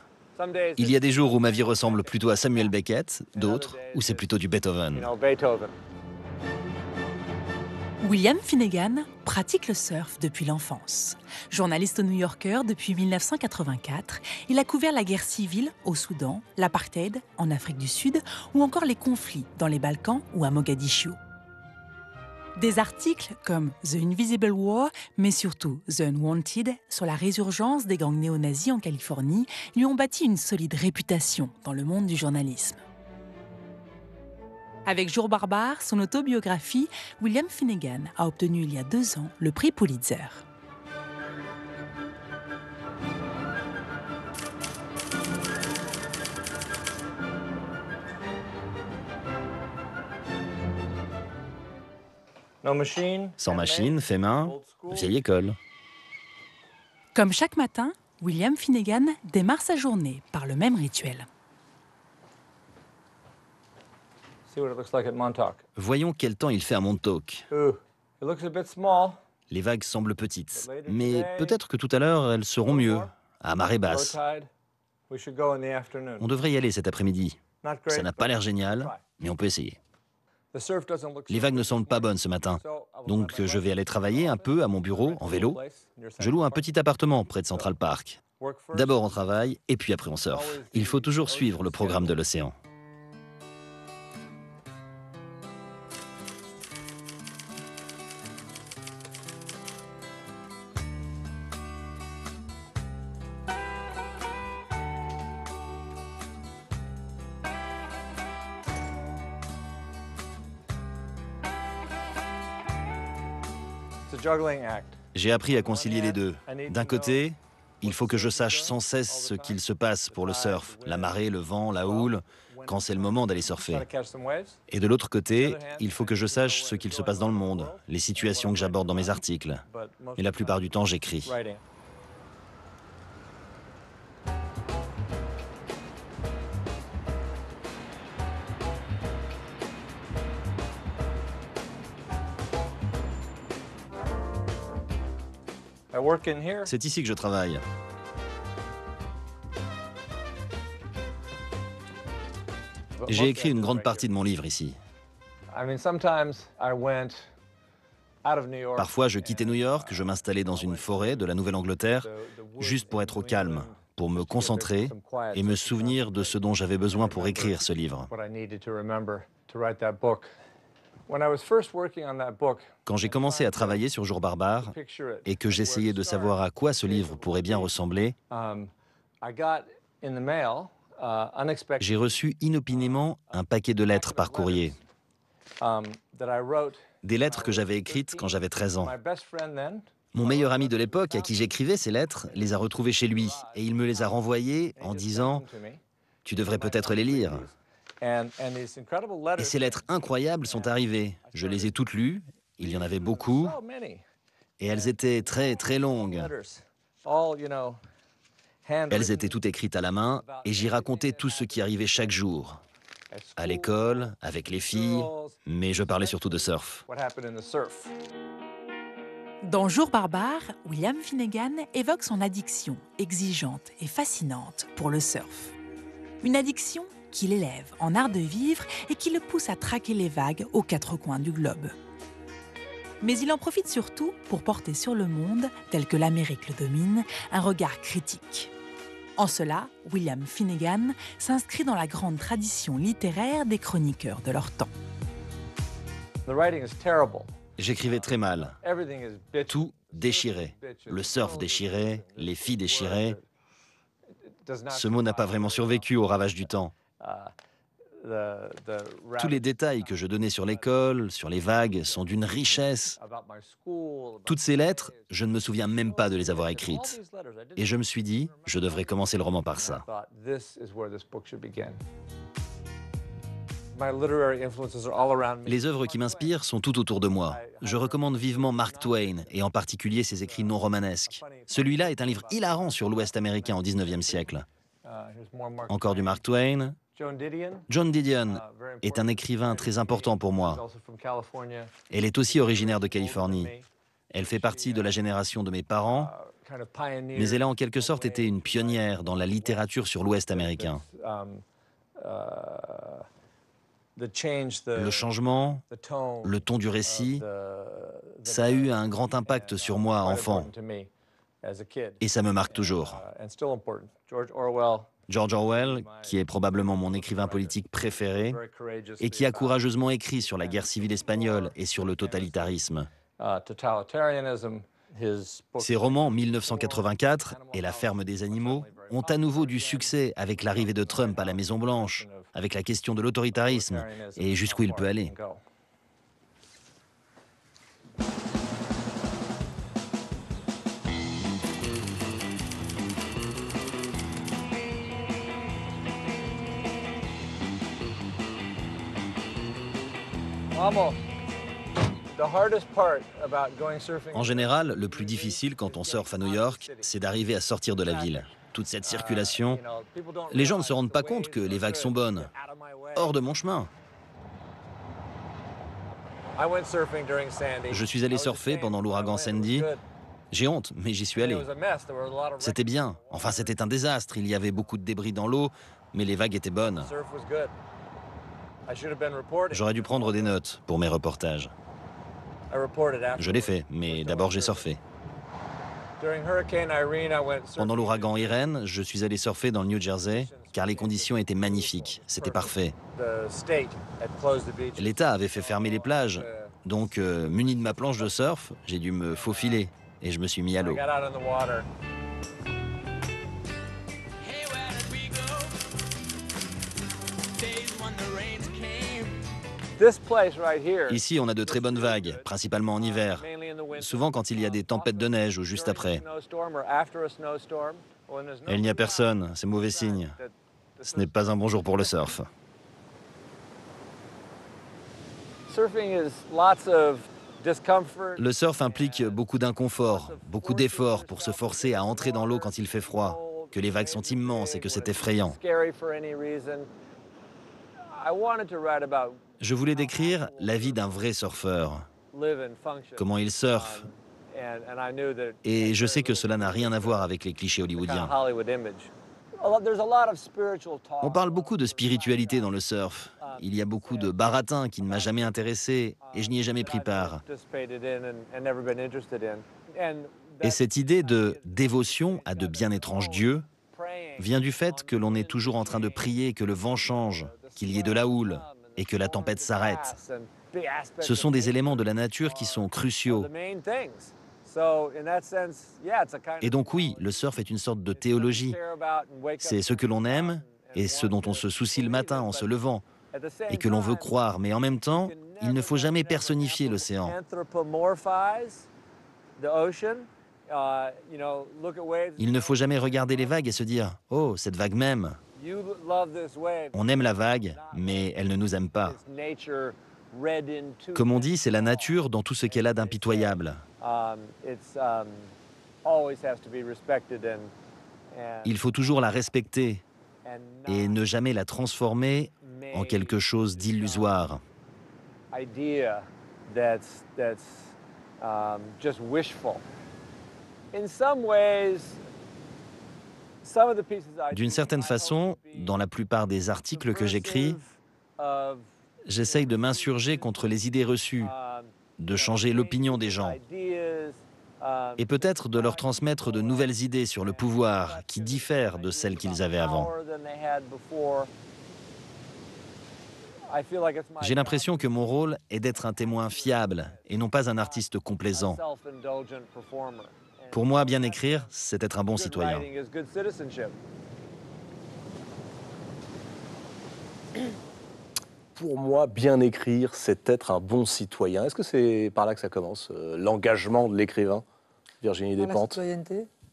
Il y a des jours où ma vie ressemble plutôt à Samuel Beckett, d'autres où c'est plutôt du Beethoven. William Finnegan pratique le surf depuis l'enfance. Journaliste au New Yorker depuis 1984, il a couvert la guerre civile au Soudan, l'apartheid en Afrique du Sud ou encore les conflits dans les Balkans ou à Mogadiscio. Des articles comme The Invisible War, mais surtout The Unwanted, sur la résurgence des gangs néo-nazis en Californie, lui ont bâti une solide réputation dans le monde du journalisme. Avec Jour barbare, son autobiographie, William Finnegan a obtenu il y a deux ans le prix Pulitzer. Sans machine, fait main, vieille école. Comme chaque matin, William Finnegan démarre sa journée par le même rituel. Voyons quel temps il fait à Montauk. Les vagues semblent petites, mais peut-être que tout à l'heure elles seront mieux, à marée basse. On devrait y aller cet après-midi. Ça n'a pas l'air génial, mais on peut essayer. Les vagues ne semblent pas bonnes ce matin. Donc je vais aller travailler un peu à mon bureau en vélo. Je loue un petit appartement près de Central Park. D'abord on travaille et puis après on surfe. Il faut toujours suivre le programme de l'océan. J'ai appris à concilier les deux. D'un côté, il faut que je sache sans cesse ce qu'il se passe pour le surf, la marée, le vent, la houle, quand c'est le moment d'aller surfer. Et de l'autre côté, il faut que je sache ce qu'il se passe dans le monde, les situations que j'aborde dans mes articles. Et la plupart du temps, j'écris. C'est ici que je travaille. J'ai écrit une grande partie de mon livre ici. Parfois, je quittais New York, je m'installais dans une forêt de la Nouvelle-Angleterre, juste pour être au calme, pour me concentrer et me souvenir de ce dont j'avais besoin pour écrire ce livre. Quand j'ai commencé à travailler sur Jour barbare et que j'essayais de savoir à quoi ce livre pourrait bien ressembler, um, uh, j'ai reçu inopinément un paquet de lettres par courrier. Um, Des lettres que uh, j'avais écrites quand j'avais 13 ans. Mon meilleur ami de l'époque, à qui uh, j'écrivais ces lettres, les a retrouvées chez lui et il me les a renvoyées en disant ⁇ Tu devrais peut-être les lire ⁇ et ces lettres incroyables sont arrivées. Je les ai toutes lues, il y en avait beaucoup, et elles étaient très très longues. Elles étaient toutes écrites à la main, et j'y racontais tout ce qui arrivait chaque jour, à l'école, avec les filles, mais je parlais surtout de surf. Dans Jour barbare, William Finnegan évoque son addiction, exigeante et fascinante, pour le surf. Une addiction qui élève en art de vivre et qui le pousse à traquer les vagues aux quatre coins du globe. Mais il en profite surtout pour porter sur le monde, tel que l'Amérique le domine, un regard critique. En cela, William Finnegan s'inscrit dans la grande tradition littéraire des chroniqueurs de leur temps. J'écrivais très mal. Tout déchiré. Le surf déchiré, les filles déchirées. Ce mot n'a pas vraiment survécu au ravage du temps. Tous les détails que je donnais sur l'école, sur les vagues, sont d'une richesse. Toutes ces lettres, je ne me souviens même pas de les avoir écrites. Et je me suis dit, je devrais commencer le roman par ça. Les œuvres qui m'inspirent sont tout autour de moi. Je recommande vivement Mark Twain, et en particulier ses écrits non romanesques. Celui-là est un livre hilarant sur l'Ouest américain au 19e siècle. Uh, Encore du Mark Twain, John Didion uh, est un écrivain très important pour moi. Elle est aussi originaire de Californie. Elle fait partie de la uh, génération de mes parents, uh, mais elle a en quelque sorte été une pionnière dans la littérature sur l'Ouest américain. Um, le changement, le ton du récit, ça a eu un grand impact sur moi, enfant. Et ça me marque toujours. George Orwell, qui est probablement mon écrivain politique préféré, et qui a courageusement écrit sur la guerre civile espagnole et sur le totalitarisme. Ses romans 1984 et La ferme des animaux ont à nouveau du succès avec l'arrivée de Trump à la Maison-Blanche, avec la question de l'autoritarisme et jusqu'où il peut aller. En général, le plus difficile quand on surfe à New York, c'est d'arriver à sortir de la ville. Toute cette circulation, uh, les gens ne se rendent pas compte que les vagues sont bonnes. Hors de mon chemin. Je suis allé surfer pendant l'ouragan oh, Sandy. J'ai honte, mais j'y suis allé. C'était bien. Enfin, c'était un désastre. Il y avait beaucoup de débris dans l'eau, mais les vagues étaient bonnes. J'aurais dû prendre des notes pour mes reportages. Je l'ai fait, mais d'abord j'ai surfé. Pendant l'ouragan Irene, je suis allé surfer dans le New Jersey car les conditions étaient magnifiques, c'était parfait. L'État avait fait fermer les plages, uh, donc euh, muni de ma planche de surf, j'ai dû me faufiler et je me suis mis à l'eau. Ici, on a de très bonnes vagues, principalement en uh, hiver, souvent quand il y a des tempêtes de neige ou juste après. Et il n'y a personne, c'est mauvais signe. Ce n'est pas un bon jour pour le surf. Le surf implique beaucoup d'inconfort, beaucoup d'efforts pour se forcer à entrer dans l'eau quand il fait froid, que les vagues sont immenses et que c'est effrayant. Je voulais décrire la vie d'un vrai surfeur, comment il surfe. Et je sais que cela n'a rien à voir avec les clichés hollywoodiens. On parle beaucoup de spiritualité dans le surf. Il y a beaucoup de baratin qui ne m'a jamais intéressé et je n'y ai jamais pris part. Et cette idée de dévotion à de bien étranges dieux vient du fait que l'on est toujours en train de prier que le vent change, qu'il y ait de la houle, et que la tempête ah, s'arrête. Ce sont des éléments de la nature qui sont cruciaux. Et donc oui, le surf est une sorte de théologie. C'est ce que l'on aime et ce dont on se soucie le matin en se levant et que l'on veut croire, mais en même temps, il ne faut jamais personnifier l'océan. Uh, il ne faut jamais regarder les vagues et se dire ⁇ Oh, cette vague même !⁇ on aime la vague, mais elle ne nous aime pas. Comme on dit, c'est la nature dans tout ce qu'elle a d'impitoyable. Um, um, Il faut toujours la respecter et ne jamais la transformer en quelque chose d'illusoire. D'une certaine façon, dans la plupart des articles que j'écris, j'essaye de m'insurger contre les idées reçues, de changer l'opinion des gens, et peut-être de leur transmettre de nouvelles idées sur le pouvoir qui diffèrent de celles qu'ils avaient avant. J'ai l'impression que mon rôle est d'être un témoin fiable et non pas un artiste complaisant. Pour moi, bien écrire, c'est être un bon citoyen. Pour moi, bien écrire, c'est être un bon citoyen. Est-ce que c'est par là que ça commence, euh, l'engagement de l'écrivain, Virginie Despentes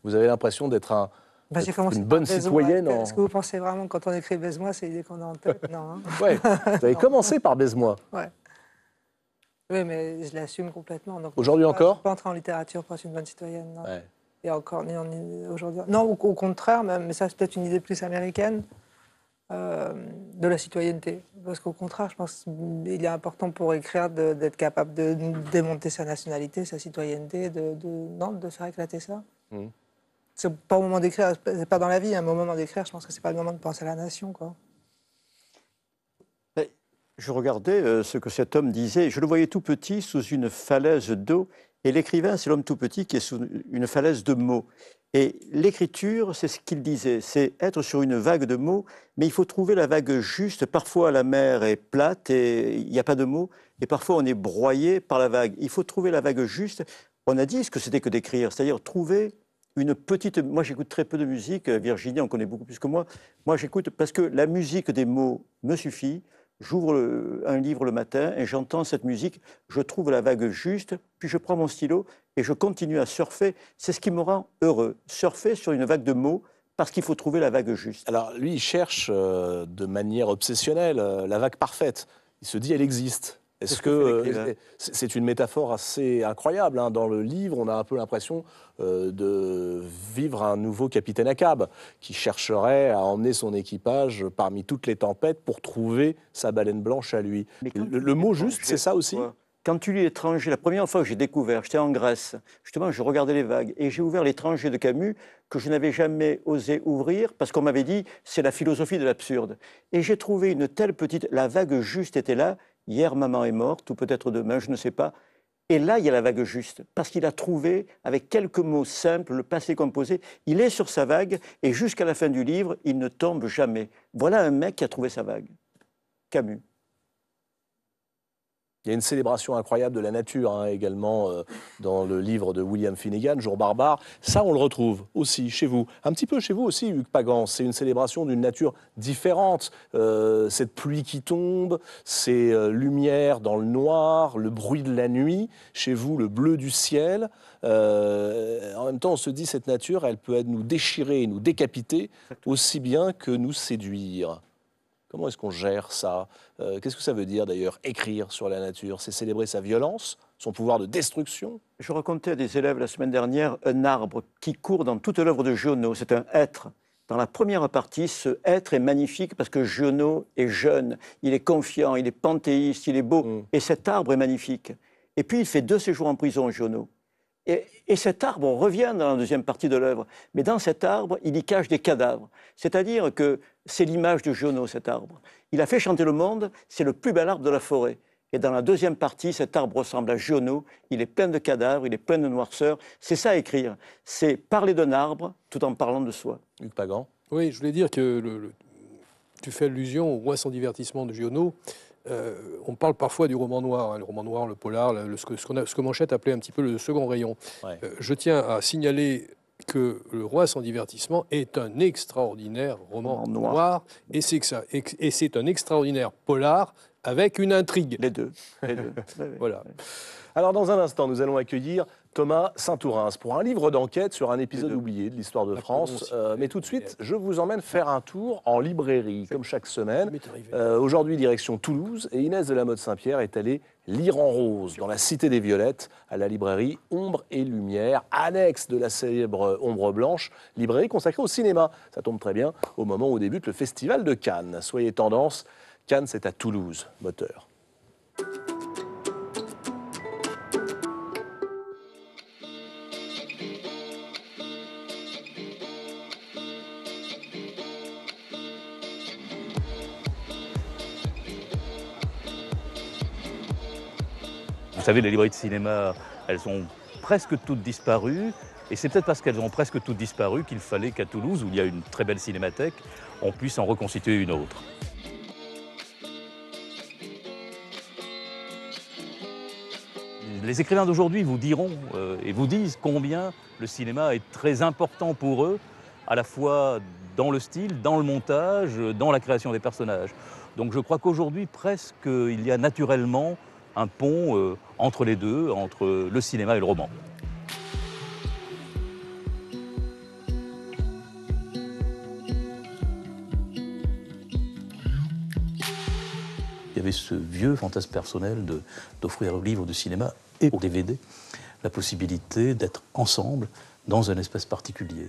Vous avez l'impression d'être un, bah, une bonne citoyenne. Est-ce que vous pensez vraiment que quand on écrit Baise-moi, c'est l'idée qu'on a en tête [laughs] Non. Hein. vous avez [laughs] commencé par Baise-moi. Ouais. Oui, mais je l'assume complètement. Aujourd'hui encore Je ne pas entrer en littérature pour être une bonne citoyenne. Non. Et encore, aujourd'hui. Non, au, contraire, mais ça, c'est peut-être une idée plus américaine euh, de la citoyenneté. Parce qu'au contraire, je pense qu'il est important pour écrire d'être capable de, démonter sa nationalité, sa citoyenneté, de, de, non, de faire éclater ça. Ce mmh. C'est pas au moment d'écrire, c'est pas dans la vie, hein, mais un moment d'écrire, je pense que c'est pas le moment de penser à la nation, quoi. Je regardais euh, ce que cet homme disait. Je le voyais tout petit sous une falaise d'eau. Et l'écrivain, c'est l'homme tout petit qui est sous une falaise de mots. Et l'écriture, c'est ce qu'il disait, c'est être sur une vague de mots, mais il faut trouver la vague juste. Parfois, la mer est plate et il n'y a pas de mots, et parfois, on est broyé par la vague. Il faut trouver la vague juste. On a dit ce que c'était que d'écrire, c'est-à-dire trouver une petite. Moi, j'écoute très peu de musique. Euh, Virginie on connaît beaucoup plus que moi. Moi, j'écoute parce que la musique des mots me suffit j'ouvre un livre le matin et j'entends cette musique, je trouve la vague juste, puis je prends mon stylo et je continue à surfer. C'est ce qui me rend heureux, surfer sur une vague de mots parce qu'il faut trouver la vague juste. Alors lui, il cherche euh, de manière obsessionnelle euh, la vague parfaite. Il se dit, elle existe. Est-ce que euh, c'est une métaphore assez incroyable hein. Dans le livre, on a un peu l'impression euh, de vivre un nouveau capitaine à cab qui chercherait à emmener son équipage parmi toutes les tempêtes pour trouver sa baleine blanche à lui. Le, mot juste, c'est ça aussi Quand tu lis l'étranger, la première fois que j'ai découvert, j'étais en Grèce, justement, je regardais les vagues et j'ai ouvert l'étranger de Camus que je n'avais jamais osé ouvrir parce qu'on m'avait dit c'est la philosophie de l'absurde. Et j'ai trouvé une telle petite. La vague juste était là hier maman est morte, ou peut-être demain, je ne sais pas. Et là, il y a la vague juste, parce qu'il a trouvé, avec quelques mots simples, le passé composé, il est sur sa vague, et jusqu'à la fin du livre, il ne tombe jamais. Voilà un mec qui a trouvé sa vague. Camus. Il y a une célébration incroyable de la nature hein, également euh, dans le livre de William Finnegan, Jour barbare. Ça, on le retrouve aussi chez vous. Un petit peu chez vous aussi, Hugues Pagan. C'est une célébration d'une nature différente. Euh, cette pluie qui tombe, ces euh, lumières dans le noir, le bruit de la nuit, chez vous, le bleu du ciel. en même temps, on se dit, cette nature, elle peut nous déchirer, nous décapiter, aussi bien que nous séduire. Comment est-ce qu'on gère ça euh, Qu'est-ce que ça veut dire d'ailleurs écrire sur la nature C'est célébrer sa violence, son pouvoir de destruction Je racontais à des élèves la semaine dernière un arbre qui court dans toute l'œuvre de Giono. C'est un être. Dans la première partie, ce être est magnifique parce que Giono est jeune, il est confiant, il est panthéiste, il est beau. Mm. Et cet arbre est magnifique. Et puis il fait deux séjours en prison, Giono. Et, cet arbre, on revient dans la deuxième partie de l'œuvre, mais dans cet arbre, il y cache des cadavres. C'est-à-dire que c'est l'image de Giono, cet arbre. Il a fait chanter le monde, c'est le plus bel arbre de la forêt. Et dans la deuxième partie, cet arbre ressemble à Giono, il est plein de cadavres, il est plein de noirceurs. C'est ça écrire, c'est parler d'un arbre tout en parlant de soi. Luc Pagan. Oui, je voulais dire que tu fais allusion au roi sans divertissement de Giono. Euh, on parle parfois du roman noir, hein, le roman noir, le polar, ce, que, Manchette appelait un petit peu le second rayon. Euh, je tiens à signaler que Le Roi sans divertissement est un extraordinaire roman noir, et c'est un extraordinaire polar avec une intrigue. Les deux. Les deux. [laughs] voilà. Alors dans un instant, nous allons accueillir Thomas Saint-Tourins pour un livre d'enquête sur un épisode oublié de l'histoire de France. Euh, mais tout de suite, je vous emmène faire un tour en librairie, comme chaque semaine. Euh, aujourd'hui, direction Toulouse, et Inès de la mode Saint-Pierre est allée lire en rose dans la Cité des Violettes, à la librairie Ombre et Lumière, annexe de la célèbre Ombre Blanche, librairie consacrée au cinéma. Ça tombe très bien au moment où débute le Festival de Cannes. Soyez tendance, Cannes c'est à Toulouse, moteur. savez, les librairies de cinéma, elles ont presque toutes disparu. Et c'est peut-être parce qu'elles ont presque toutes disparu qu'il fallait qu'à Toulouse, où il y a une très belle cinémathèque, on puisse en reconstituer une autre. Les écrivains d'aujourd'hui vous diront euh, et vous disent combien le cinéma est très important pour eux, à la fois dans le style, dans le montage, dans la création des personnages. Donc je crois qu'aujourd'hui, presque, il y a naturellement un pont euh, entre les deux, entre le cinéma et le roman. Il y avait ce vieux fantasme personnel d'offrir aux livres du cinéma et aux DVD la possibilité d'être ensemble dans un espace particulier.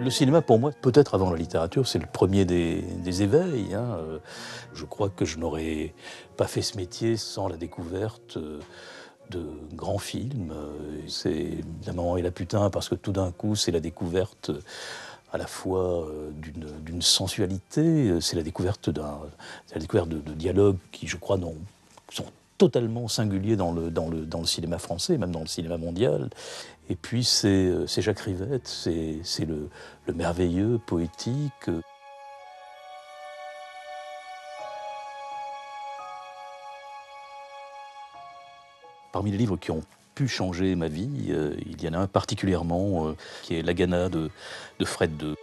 Le cinéma, pour moi, peut-être avant la littérature, c'est le premier des, des éveils. Hein. Euh, je crois que je n'aurais pas fait ce métier sans la découverte euh, de grands films. Euh, c'est La maman et la putain, parce que tout d'un coup, c'est la découverte à la fois d'une sensualité, c'est la découverte, la découverte de, dialogues qui, je crois, n'ont sont totalement singulier dans le, le, dans le cinéma français, même dans le cinéma mondial. Et puis c'est euh, Jacques Rivette, c'est le, merveilleux, poétique. Euh. Parmi les livres qui ont pu changer ma vie, euh, il y en a un particulièrement qui est La de, de Fred de.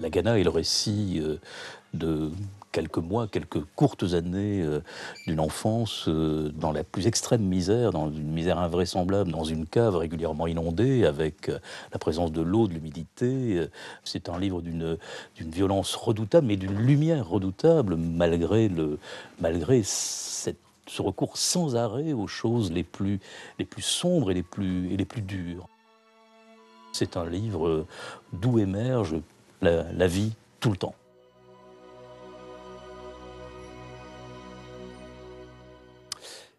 La est le récit de quelques mois, quelques courtes années euh, d'une enfance euh, dans la plus extrême misère, dans une misère invraisemblable, dans une cave régulièrement inondée, avec euh, la présence de l'eau, de l'humidité. C'est un livre d'une violence redoutable, mais d'une lumière redoutable, malgré, le, malgré ce recours sans arrêt aux choses les plus, les plus sombres et les plus, et les plus dures. C'est un livre d'où émerge la vie tout le temps.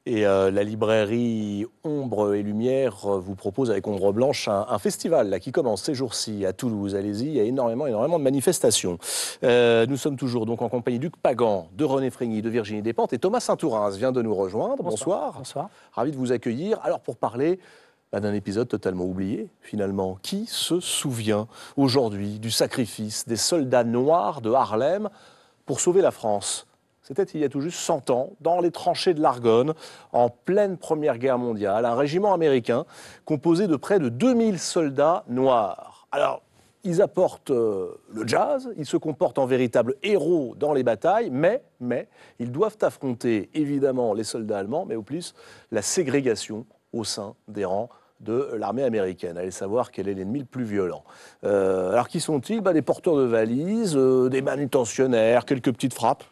Et euh, la librairie Ombre et Lumière euh, vous propose avec Ombre Blanche un, festival qui commence ces jours-ci à Toulouse. Allez-y, il y a énormément, énormément de manifestations. Euh, nous sommes toujours donc en compagnie du Pagan, de René Frégny, de Virginie Despentes et Thomas saint vient de nous rejoindre. Bonsoir. Bonsoir. Ravi de vous accueillir. Alors pour parler bah, d'un épisode totalement oublié finalement, qui se souvient aujourd'hui du sacrifice des soldats noirs de Harlem pour sauver la France c'était il y a tout juste 100 ans, dans les tranchées de l'Argonne, en pleine Première Guerre mondiale, un régiment américain composé de près de 2000 soldats noirs. Alors, ils apportent euh, le jazz, ils se comportent en véritables héros dans les batailles, mais, mais ils doivent affronter évidemment les soldats allemands, mais au plus la ségrégation au sein des rangs de l'armée américaine. Allez savoir quel est l'ennemi le plus violent. Euh, alors qui sont-ils bah, Des porteurs de valises, euh, des manutentionnaires, quelques petites frappes,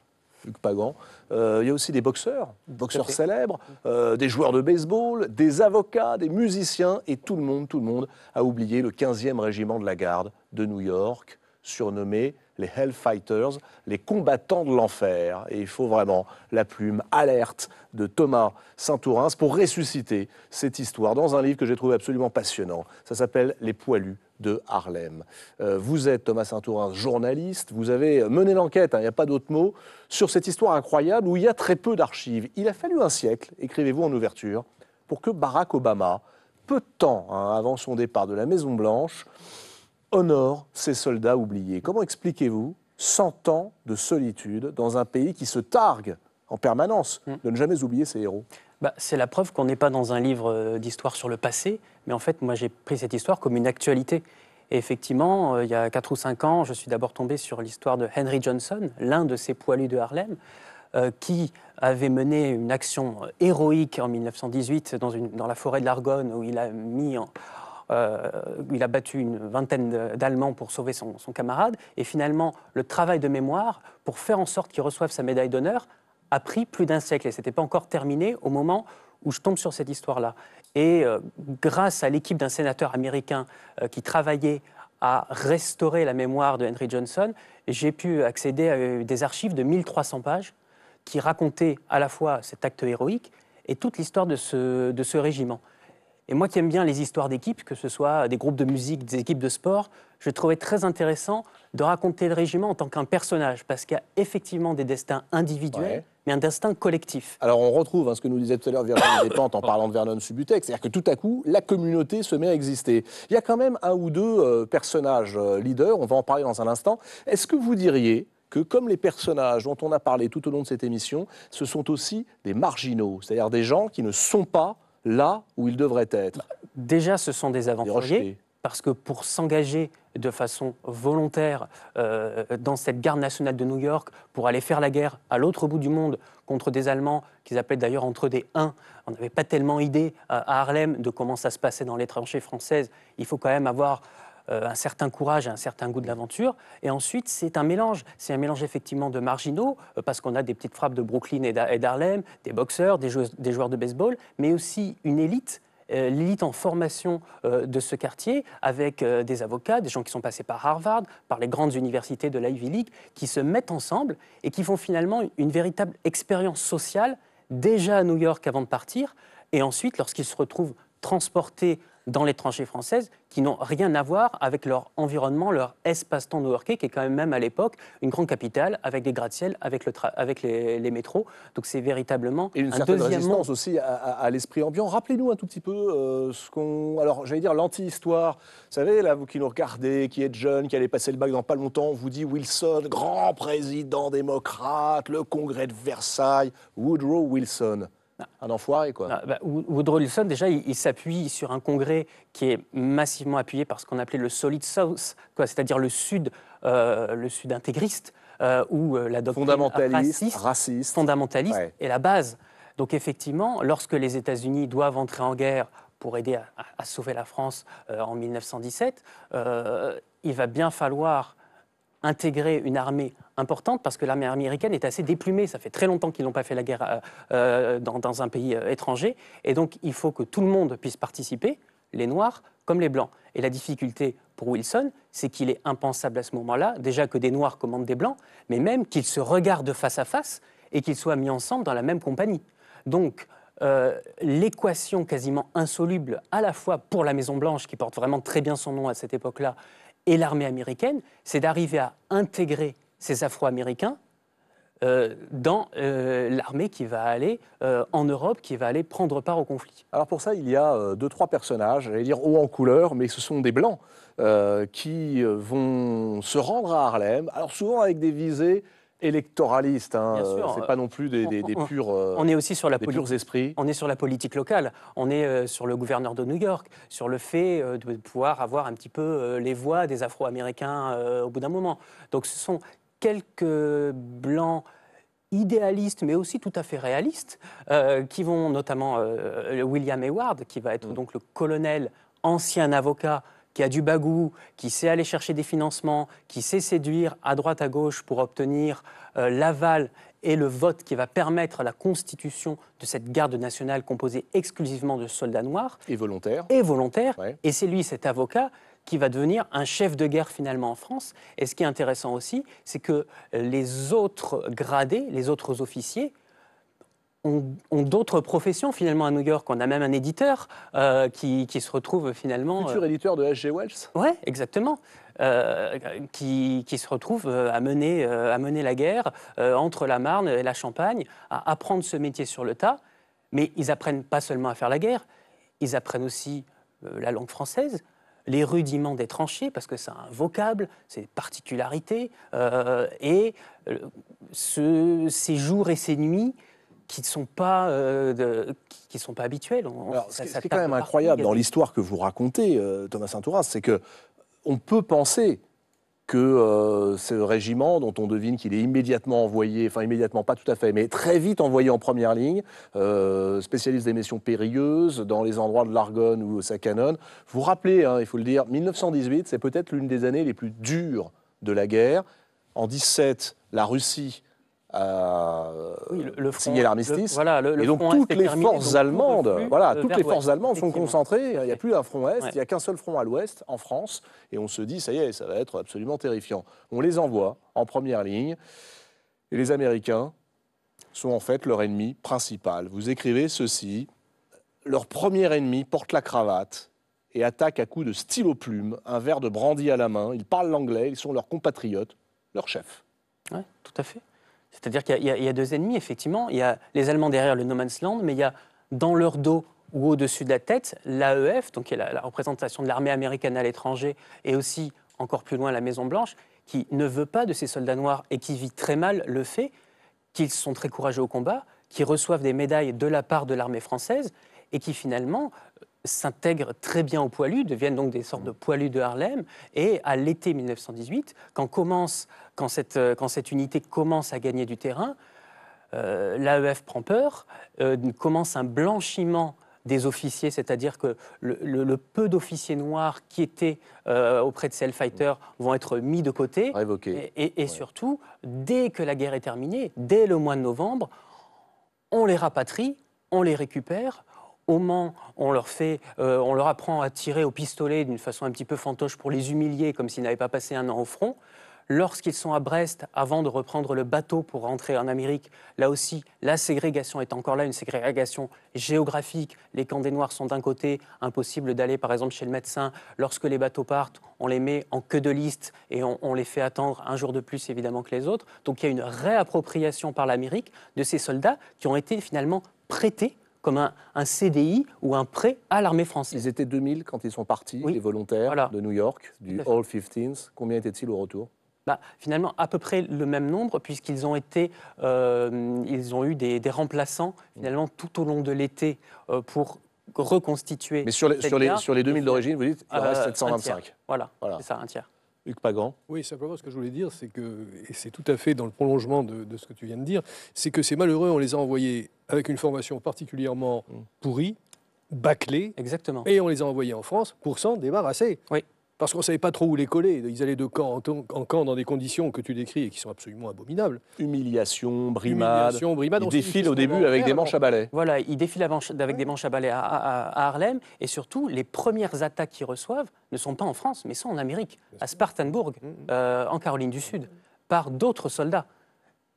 Luc Pagan. Euh, il y a aussi des boxeurs, boxeurs célèbres, euh, des joueurs de baseball, des avocats, des musiciens, et tout le monde, tout le monde a oublié le 15e régiment de la garde de New York, surnommé les Hellfighters, les combattants de l'enfer. Et il faut vraiment la plume alerte de Thomas saint pour ressusciter cette histoire dans un livre que j'ai trouvé absolument passionnant. Ça s'appelle Les Poilus de Harlem. Euh, vous êtes, Thomas Saint-Tourin, journaliste, vous avez mené l'enquête, hein, il n'y a pas d'autre mot, sur cette histoire incroyable où il y a très peu d'archives. Il a fallu un siècle, écrivez-vous en ouverture, pour que Barack Obama, peu de temps hein, avant son départ de la Maison-Blanche, honore ces soldats oubliés. Comment expliquez-vous 100 ans de solitude dans un pays qui se targue en permanence mm. de ne jamais oublier ses héros bah, C'est la preuve qu'on n'est pas dans un livre euh, d'histoire sur le passé, mais en fait, moi, j'ai pris cette histoire comme une actualité. Et effectivement, euh, il y a 4 ou 5 ans, je suis d'abord tombé sur l'histoire de Henry Johnson, l'un de ces poilus de Harlem, euh, qui avait mené une action euh, héroïque en 1918 dans, la forêt de l'Argonne, où il a mis il a battu une vingtaine d'Allemands pour sauver son, son, camarade. Et finalement, le travail de mémoire pour faire en sorte qu'il reçoive sa médaille d'honneur a pris plus d'un siècle. Et ce n'était pas encore terminé au moment où je tombe sur cette histoire-là. Et euh, grâce à l'équipe d'un sénateur américain euh, qui travaillait à restaurer la mémoire de Henry Johnson, j'ai pu accéder à euh, des archives de 1300 pages qui racontaient à la fois cet acte héroïque et toute l'histoire de ce régiment. Et moi qui aime bien les histoires d'équipes, que ce soit des groupes de musique, des équipes de sport, je trouvais très intéressant de raconter le régiment en tant qu'un personnage, parce qu'il y a effectivement des destins individuels. Mais un destin collectif. Alors on retrouve hein, ce que nous disait tout à l'heure Virginie [coughs] Despentes en parlant de Vernon Subutex, c'est-à-dire que tout à coup, la communauté se met à exister. Il y a quand même un ou deux euh, personnages euh, leaders, on va en parler dans un instant. Est-ce que vous diriez que, comme les personnages dont on a parlé tout au long de cette émission, ce sont aussi des marginaux, c'est-à-dire des gens qui ne sont pas là où ils devraient être Déjà, ce sont des aventuriers parce que pour s'engager de façon volontaire euh, dans cette garde nationale de New York pour aller faire la guerre à l'autre bout du monde contre des Allemands, qu'ils appellent d'ailleurs entre des 1. On n'avait pas tellement idée euh, à Harlem de comment ça se passait dans les tranchées françaises. Il faut quand même avoir euh, un certain courage et un certain goût de l'aventure. Et ensuite, c'est un mélange. C'est un mélange effectivement de marginaux, euh, parce qu'on a des petites frappes de Brooklyn et d'Harlem, des boxeurs, des, joueurs, de baseball, mais aussi une élite euh, l'élite en formation de ce quartier, avec des avocats, des gens qui sont passés par Harvard, par les grandes universités de l'Ivy League, qui se mettent ensemble et qui font finalement une véritable expérience sociale déjà à New York avant de partir. Et ensuite, lorsqu'ils se retrouvent transportés dans les tranchées françaises qui n'ont rien à voir avec leur environnement, leur espace-temps new-yorkais, qui est quand même, même à l'époque une grande capitale avec des gratte-ciel, avec, le avec les, métros. Donc c'est véritablement une un certaine deuxième résistance aussi à, l'esprit ambiant. Rappelez-nous un tout petit peu euh, ce qu'on. Alors j'allais dire l'anti-histoire. Vous savez, là, vous qui nous regardez, qui êtes jeune, qui allez passer le bac dans pas longtemps, on vous dit Wilson, grand président démocrate, le congrès de Versailles, Woodrow Wilson. Ah. un enfoiré, quoi. Ah, bah, Woodrow Wilson, déjà, il, s'appuie sur un congrès qui est massivement appuyé par ce qu'on appelait le Solid South, quoi, c'est-à-dire le Sud, euh, le Sud intégriste, euh, où euh, la doctrine fondamentaliste, raciste, fondamentaliste est la base. Donc effectivement, lorsque les États-Unis doivent entrer en guerre pour aider à, sauver la France euh, en 1917, il va bien falloir intégrer une armée importante parce que l'armée américaine est assez déplumée. Ça fait très longtemps qu'ils n'ont pas fait la guerre euh, euh, dans, un pays euh, étranger. Et donc, il faut que tout le monde puisse participer, les Noirs comme les Blancs. Et la difficulté pour Wilson, c'est qu'il est impensable à ce moment-là, déjà que des Noirs commandent des Blancs, mais même qu'ils se regardent face à face et qu'ils soient mis ensemble dans la même compagnie. Donc, l'équation quasiment insoluble à la fois pour la Maison Blanche, qui porte vraiment très bien son nom à cette époque-là, et l'armée américaine, c'est d'arriver à intégrer ces Afro-Américains euh, dans euh, l'armée qui va aller euh, en Europe, qui va aller prendre part au conflit. Alors pour ça, il y a deux, trois personnages, j'allais dire haut en couleur, mais ce sont des blancs qui vont se rendre à Harlem, alors souvent avec des visées électoraliste. Hein. Euh, c'est pas non plus des, des, des purs. Euh, on est aussi sur la esprits. On est sur la politique locale. On est euh, sur le gouverneur de New York, sur le fait de pouvoir avoir un petit peu les voix des Afro-Américains au bout d'un moment. Donc ce sont quelques blancs idéalistes, mais aussi tout à fait réalistes, qui vont notamment William Hayward, qui va être mm. donc le colonel ancien avocat qui a du bagou, qui sait aller chercher des financements, qui sait séduire à droite à gauche pour obtenir euh, l'aval et le vote qui va permettre la constitution de cette garde nationale composée exclusivement de soldats noirs. Et volontaires. Et volontaires. Et c'est lui, cet avocat, qui va devenir un chef de guerre finalement en France. Et ce qui est intéressant aussi, c'est que les autres gradés, les autres officiers, ont, d'autres professions finalement à New York. On a même un éditeur euh, qui, se retrouve finalement. Futur euh, éditeur de H.G. Wells Oui, exactement. Euh, qui, se retrouve à mener, à mener la guerre entre la Marne et la Champagne, à apprendre ce métier sur le tas. Mais ils apprennent pas seulement à faire la guerre, ils apprennent aussi la langue française, les rudiments des tranchées, parce que c'est un vocable, c'est particularités, et ces jours et ces nuits qui ne sont pas euh, sont pas habituels. ce, qui est quand même incroyable dans l'histoire que vous racontez, euh, Thomas Saint-Touras, c'est qu'on peut penser que euh, ce régiment, dont on devine qu'il est immédiatement envoyé, enfin immédiatement pas tout à fait, mais très vite envoyé en première ligne, spécialiste des missions périlleuses dans les endroits de l'Argonne ou au canonne. Vous rappelez, hein, il faut le dire, 1918, c'est peut-être l'une des années les plus dures de la guerre. En 17, la Russie à le, signer l'armistice. et donc toutes les forces allemandes, voilà, euh, toutes les forces allemandes sont concentrées. Il n'y a plus un front est, il n'y a qu'un seul front à l'ouest en France, et on se dit ça y est, ça va être absolument terrifiant. On les envoie en première ligne, et les Américains sont en fait leur ennemi principal. Vous écrivez ceci leur premier ennemi porte la cravate et attaque à coups de stylo plume, un verre de brandy à la main. Ils parlent l'anglais, ils sont leurs compatriotes, leurs chefs. Oui, tout à fait. C'est-à-dire qu'il y, a deux ennemis, effectivement. Il y a les Allemands derrière le No Man's Land, mais il y a dans leur dos ou au-dessus de la tête l'AEF, donc la, représentation de l'armée américaine à l'étranger, et aussi encore plus loin la Maison-Blanche, qui ne veut pas de ces soldats noirs et qui vit très mal le fait qu'ils sont très courageux au combat, qu'ils reçoivent des médailles de la part de l'armée française et qui finalement s'intègrent très bien aux poilus, deviennent donc des sortes de poilus de Harlem. Et à l'été 1918, quand, commence, euh, quand, cette, unité commence à gagner du terrain, euh, l'AEF prend peur, euh, commence un blanchiment des officiers, c'est-à-dire que le, peu d'officiers noirs qui étaient auprès de ces fighters vont être mis de côté. Et, surtout, dès que la guerre est terminée, dès le mois de novembre, on les rapatrie, on les récupère, au Mans, on leur, fait, euh, on leur apprend à tirer au pistolet d'une façon un petit peu fantoche pour les humilier, comme s'ils n'avaient pas passé un an au front. Lorsqu'ils sont à Brest, avant de reprendre le bateau pour rentrer en Amérique, là aussi, la ségrégation est encore là, une ségrégation géographique. Les camps des Noirs sont d'un côté, impossible d'aller par exemple chez le médecin. Lorsque les bateaux partent, on les met en queue de liste et on les fait attendre un jour de plus évidemment que les autres. Donc il y a une réappropriation par l'Amérique de ces soldats qui ont été finalement prêtés comme un, CDI ou un prêt à l'armée française. Ils étaient 2000 quand ils sont partis, les volontaires de New York, du All 15. Combien étaient-ils au retour bah, finalement à peu près le même nombre puisqu'ils ont euh, ont eu des, remplaçants finalement tout au long de l'été euh, pour reconstituer. Mais sur les, sur les, sur les 2000 d'origine, vous dites, il euh, reste 725. Voilà, voilà. c'est ça, un tiers. Pagan. Oui, simplement, ce que je voulais dire, c'est que, et c'est tout à fait dans le prolongement de, ce que tu viens de dire, c'est que ces malheureux, on les a envoyés avec une formation particulièrement mm. pourrie, bâclée. Exactement. Et on les a envoyés en France pour s'en débarrasser. Oui parce qu'on ne savait pas trop où les coller. Ils allaient de camp en, camp dans des conditions que tu décris et qui sont absolument abominables. Humiliation, brimade. Humiliation, brimade. Ils défilent au début avec des manches à balai. Voilà, ils défilent avec des manches à balai à, Harlem. Et surtout, les premières attaques qu'ils reçoivent ne sont pas en France, mais sont en Amérique, à Spartanburg, mm, mm. Euh, en Caroline du Sud, par d'autres soldats.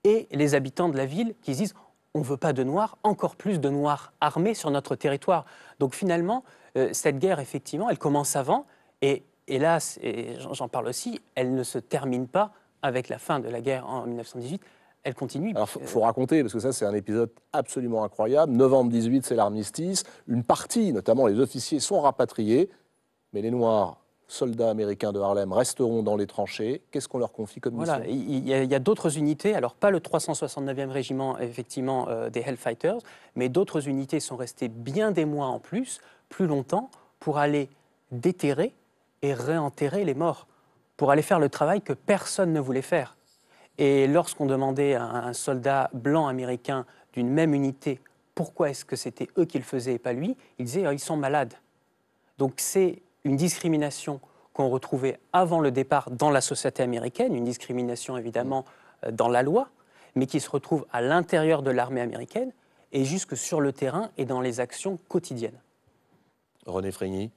Et les habitants de la ville qui disent on ne veut pas de noirs, encore plus de noirs armés sur notre territoire. Donc finalement, euh, cette guerre, effectivement, elle commence avant. Et hélas, et j'en parle aussi, elle ne se termine pas avec la fin de la guerre en 1918. Elle continue. Il euh, faut, raconter, parce que ça, c'est un épisode absolument incroyable. Novembre 18, c'est l'armistice. Une partie, notamment les officiers, sont rapatriés. Mais les Noirs, soldats américains de Harlem, resteront dans les tranchées. Qu'est-ce qu'on leur confie comme mission Il y a, d'autres unités, alors pas le 369e régiment, effectivement, euh, des Hellfighters, mais d'autres unités sont restées bien des mois en plus, plus longtemps, pour aller déterrer et réenterrer les morts pour aller faire le travail que personne ne voulait faire. Et lorsqu'on demandait à un soldat blanc américain d'une même unité pourquoi est-ce que c'était eux qui le faisaient et pas lui, il disait oh, ils sont malades. Donc c'est une discrimination qu'on retrouvait avant le départ dans la société américaine, une discrimination évidemment euh, dans la loi, mais qui se retrouve à l'intérieur de l'armée américaine et jusque sur le terrain et dans les actions quotidiennes. René Frégny,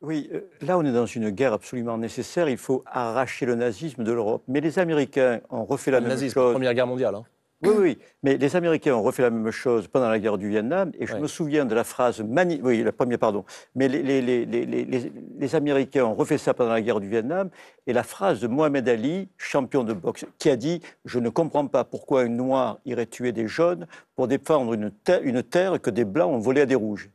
oui, euh, là on est dans une guerre absolument nécessaire. Il faut arracher le nazisme de l'Europe. Mais les Américains ont refait la le même nazisme, la Première guerre mondiale. Hein. Oui, oui, mais les Américains ont refait la même chose pendant la guerre du Vietnam, et je me souviens de la phrase oui, la première, pardon, mais les, Américains ont refait ça pendant la guerre du Vietnam, et la phrase de Mohamed Ali, champion de boxe, qui a dit « Je ne comprends pas pourquoi un noir irait tuer des jaunes pour défendre une terre que des blancs ont volée à des rouges ».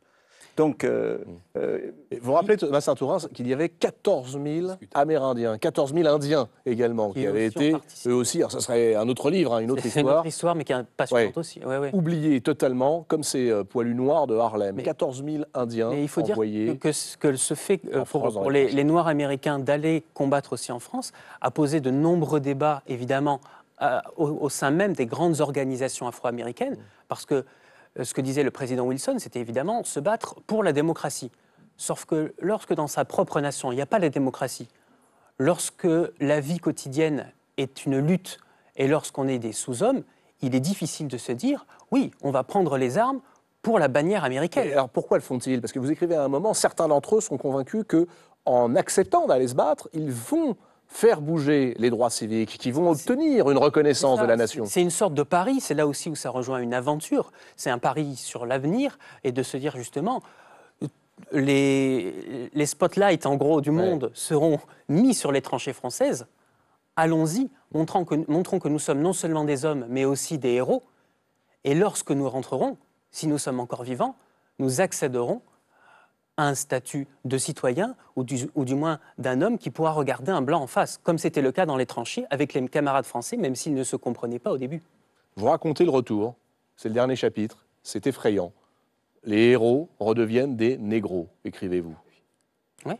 Donc, euh, mm. euh, vous rappelez, Vincent Tourin, qu'il y avait 14 000 Amérindiens, 14 000 Indiens également, qui, avaient été, eux aussi, alors ça serait un autre livre, hein, une autre histoire. une autre histoire, mais qui est passionnante aussi. Oublié totalement, comme ces euh, poilus noirs de Harlem. 14 000 Indiens mais il faut dire que, ce que se fait pour, les, Noirs américains d'aller combattre aussi en France a posé de nombreux débats, évidemment, au, au, sein même des grandes organisations afro-américaines, mm. parce que euh, ce que disait le président Wilson, c'était évidemment se battre pour la démocratie. Sauf que lorsque dans sa propre nation, il n'y a pas la démocratie, lorsque la vie quotidienne est une lutte et lorsqu'on est des sous-hommes, il est difficile de se dire, oui, on va prendre les armes pour la bannière américaine. alors pourquoi le font-ils Parce que vous écrivez à un moment, certains d'entre eux sont convaincus que en acceptant d'aller se battre, ils vont faire bouger les droits civiques, qui vont obtenir une reconnaissance de la nation. C'est une sorte de pari, c'est là aussi où ça rejoint une aventure, c'est un pari sur l'avenir, et de se dire justement, les, les spotlights en gros du monde seront mis sur les tranchées françaises, allons-y, que, montrons que nous sommes non seulement des hommes, mais aussi des héros, et lorsque nous rentrerons, si nous sommes encore vivants, nous accéderons un statut de citoyen ou du, moins d'un homme qui pourra regarder un blanc en face, comme c'était le cas dans les tranchées avec les camarades français, même s'ils ne se comprenaient pas au début. Vous racontez le retour, c'est le dernier chapitre, c'est effrayant. Les héros redeviennent des négros, écrivez-vous.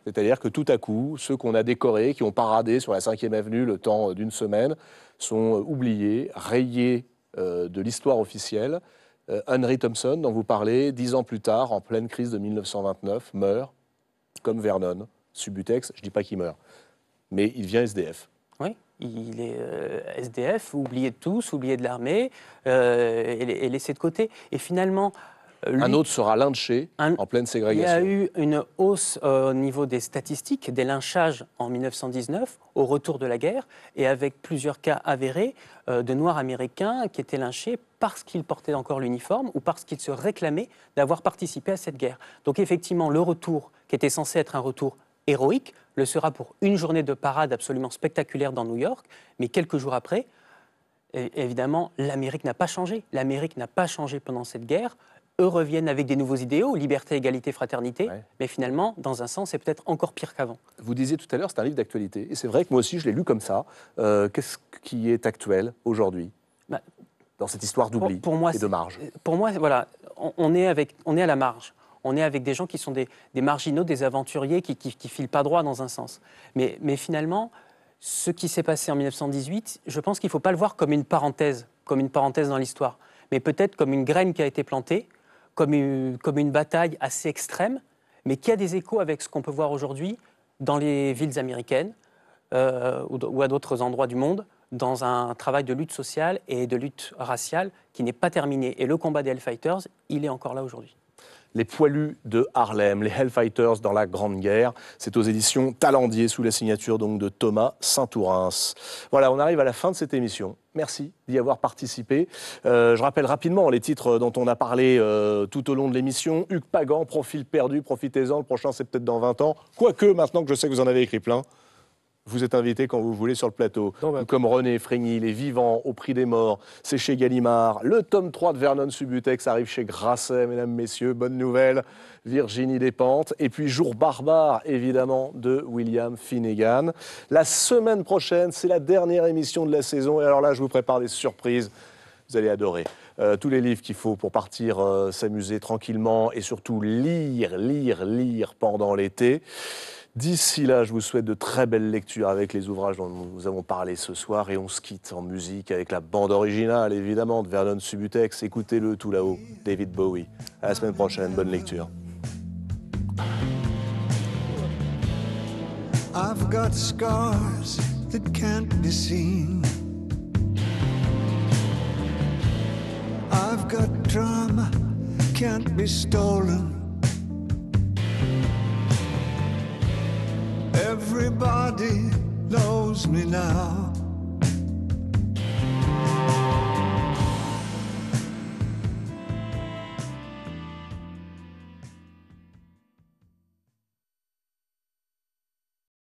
C'est-à-dire que tout à coup, ceux qu'on a décorés, qui ont paradé sur la 5e avenue le temps euh, d'une semaine, sont euh, oubliés, rayés euh, de l'histoire officielle. Euh, Henry Thompson, dont vous parlez, dix ans plus tard, en pleine crise de 1929, meurt, comme Vernon, Subutex, je ne dis pas qu'il meurt, mais il vient SDF. Oui, il est euh, SDF, oublié de tous, oublié de l'armée, euh, et, et, laissé de côté. Et finalement, euh, un autre sera lynché en pleine ségrégation. Il y a eu une hausse euh, au niveau des statistiques des lynchages en 1919, au retour de la guerre, et avec plusieurs cas avérés euh, de Noirs américains qui étaient lynchés parce qu'ils portaient encore l'uniforme ou parce qu'ils se réclamaient d'avoir participé à cette guerre. Donc effectivement, le retour, qui était censé être un retour héroïque, le sera pour une journée de parade absolument spectaculaire dans New York, mais quelques jours après, évidemment, l'Amérique n'a pas changé. L'Amérique n'a pas changé pendant cette guerre eux reviennent avec des nouveaux idéaux, liberté, égalité, fraternité, mais finalement, dans un sens, c'est peut-être encore pire qu'avant. Vous disiez tout à l'heure, c'est un livre d'actualité, et c'est vrai que moi aussi, je l'ai lu comme ça. Euh, qu'est-ce qui est actuel aujourd'hui bah, dans cette histoire d'oubli et de marge Pour moi, voilà, on, est avec, on est à la marge. On est avec des gens qui sont des, marginaux, des aventuriers, qui, qui, filent pas droit dans un sens. Mais, mais finalement, ce qui s'est passé en 1918, je pense qu'il ne faut pas le voir comme une parenthèse, comme une parenthèse dans l'histoire, mais peut-être comme une graine qui a été plantée comme une, bataille assez extrême, mais qui a des échos avec ce qu'on peut voir aujourd'hui dans les villes américaines euh, ou, ou à d'autres endroits du monde, dans un travail de lutte sociale et de lutte raciale qui n'est pas terminé. Et le combat des Hellfighters, il est encore là aujourd'hui. Les Poilus de Harlem, les Hellfighters dans la Grande Guerre. C'est aux éditions Talendier, sous la signature donc de Thomas saint ourens Voilà, on arrive à la fin de cette émission. Merci d'y avoir participé. Euh, je rappelle rapidement les titres dont on a parlé euh, tout au long de l'émission. Hugues Pagan, profil perdu, profitez-en, le prochain c'est peut-être dans 20 ans. Quoique, maintenant que je sais que vous en avez écrit plein, vous êtes invité quand vous voulez sur le plateau. Bah, comme René Frégny, Les Vivants, Au Prix des Morts, c'est chez Gallimard. Le tome 3 de Vernon Subutex arrive chez Grasset, mesdames, messieurs. Bonne nouvelle, Virginie Despentes. Et puis Jour barbare, évidemment, de William Finnegan. La semaine prochaine, c'est la dernière émission de la saison. Et alors là, je vous prépare des surprises. Vous allez adorer. Euh, tous les livres qu'il faut pour partir euh, s'amuser tranquillement et surtout lire, lire, lire pendant l'été. D'ici là, je vous souhaite de très belles lectures avec les ouvrages dont nous avons parlé ce soir et on se quitte en musique avec la bande originale, évidemment, de Vernon Subutex. Écoutez-le tout là-haut, David Bowie. À la semaine prochaine, bonne lecture. I've got scars that can't be seen. I've got can't be stolen. Everybody knows me now.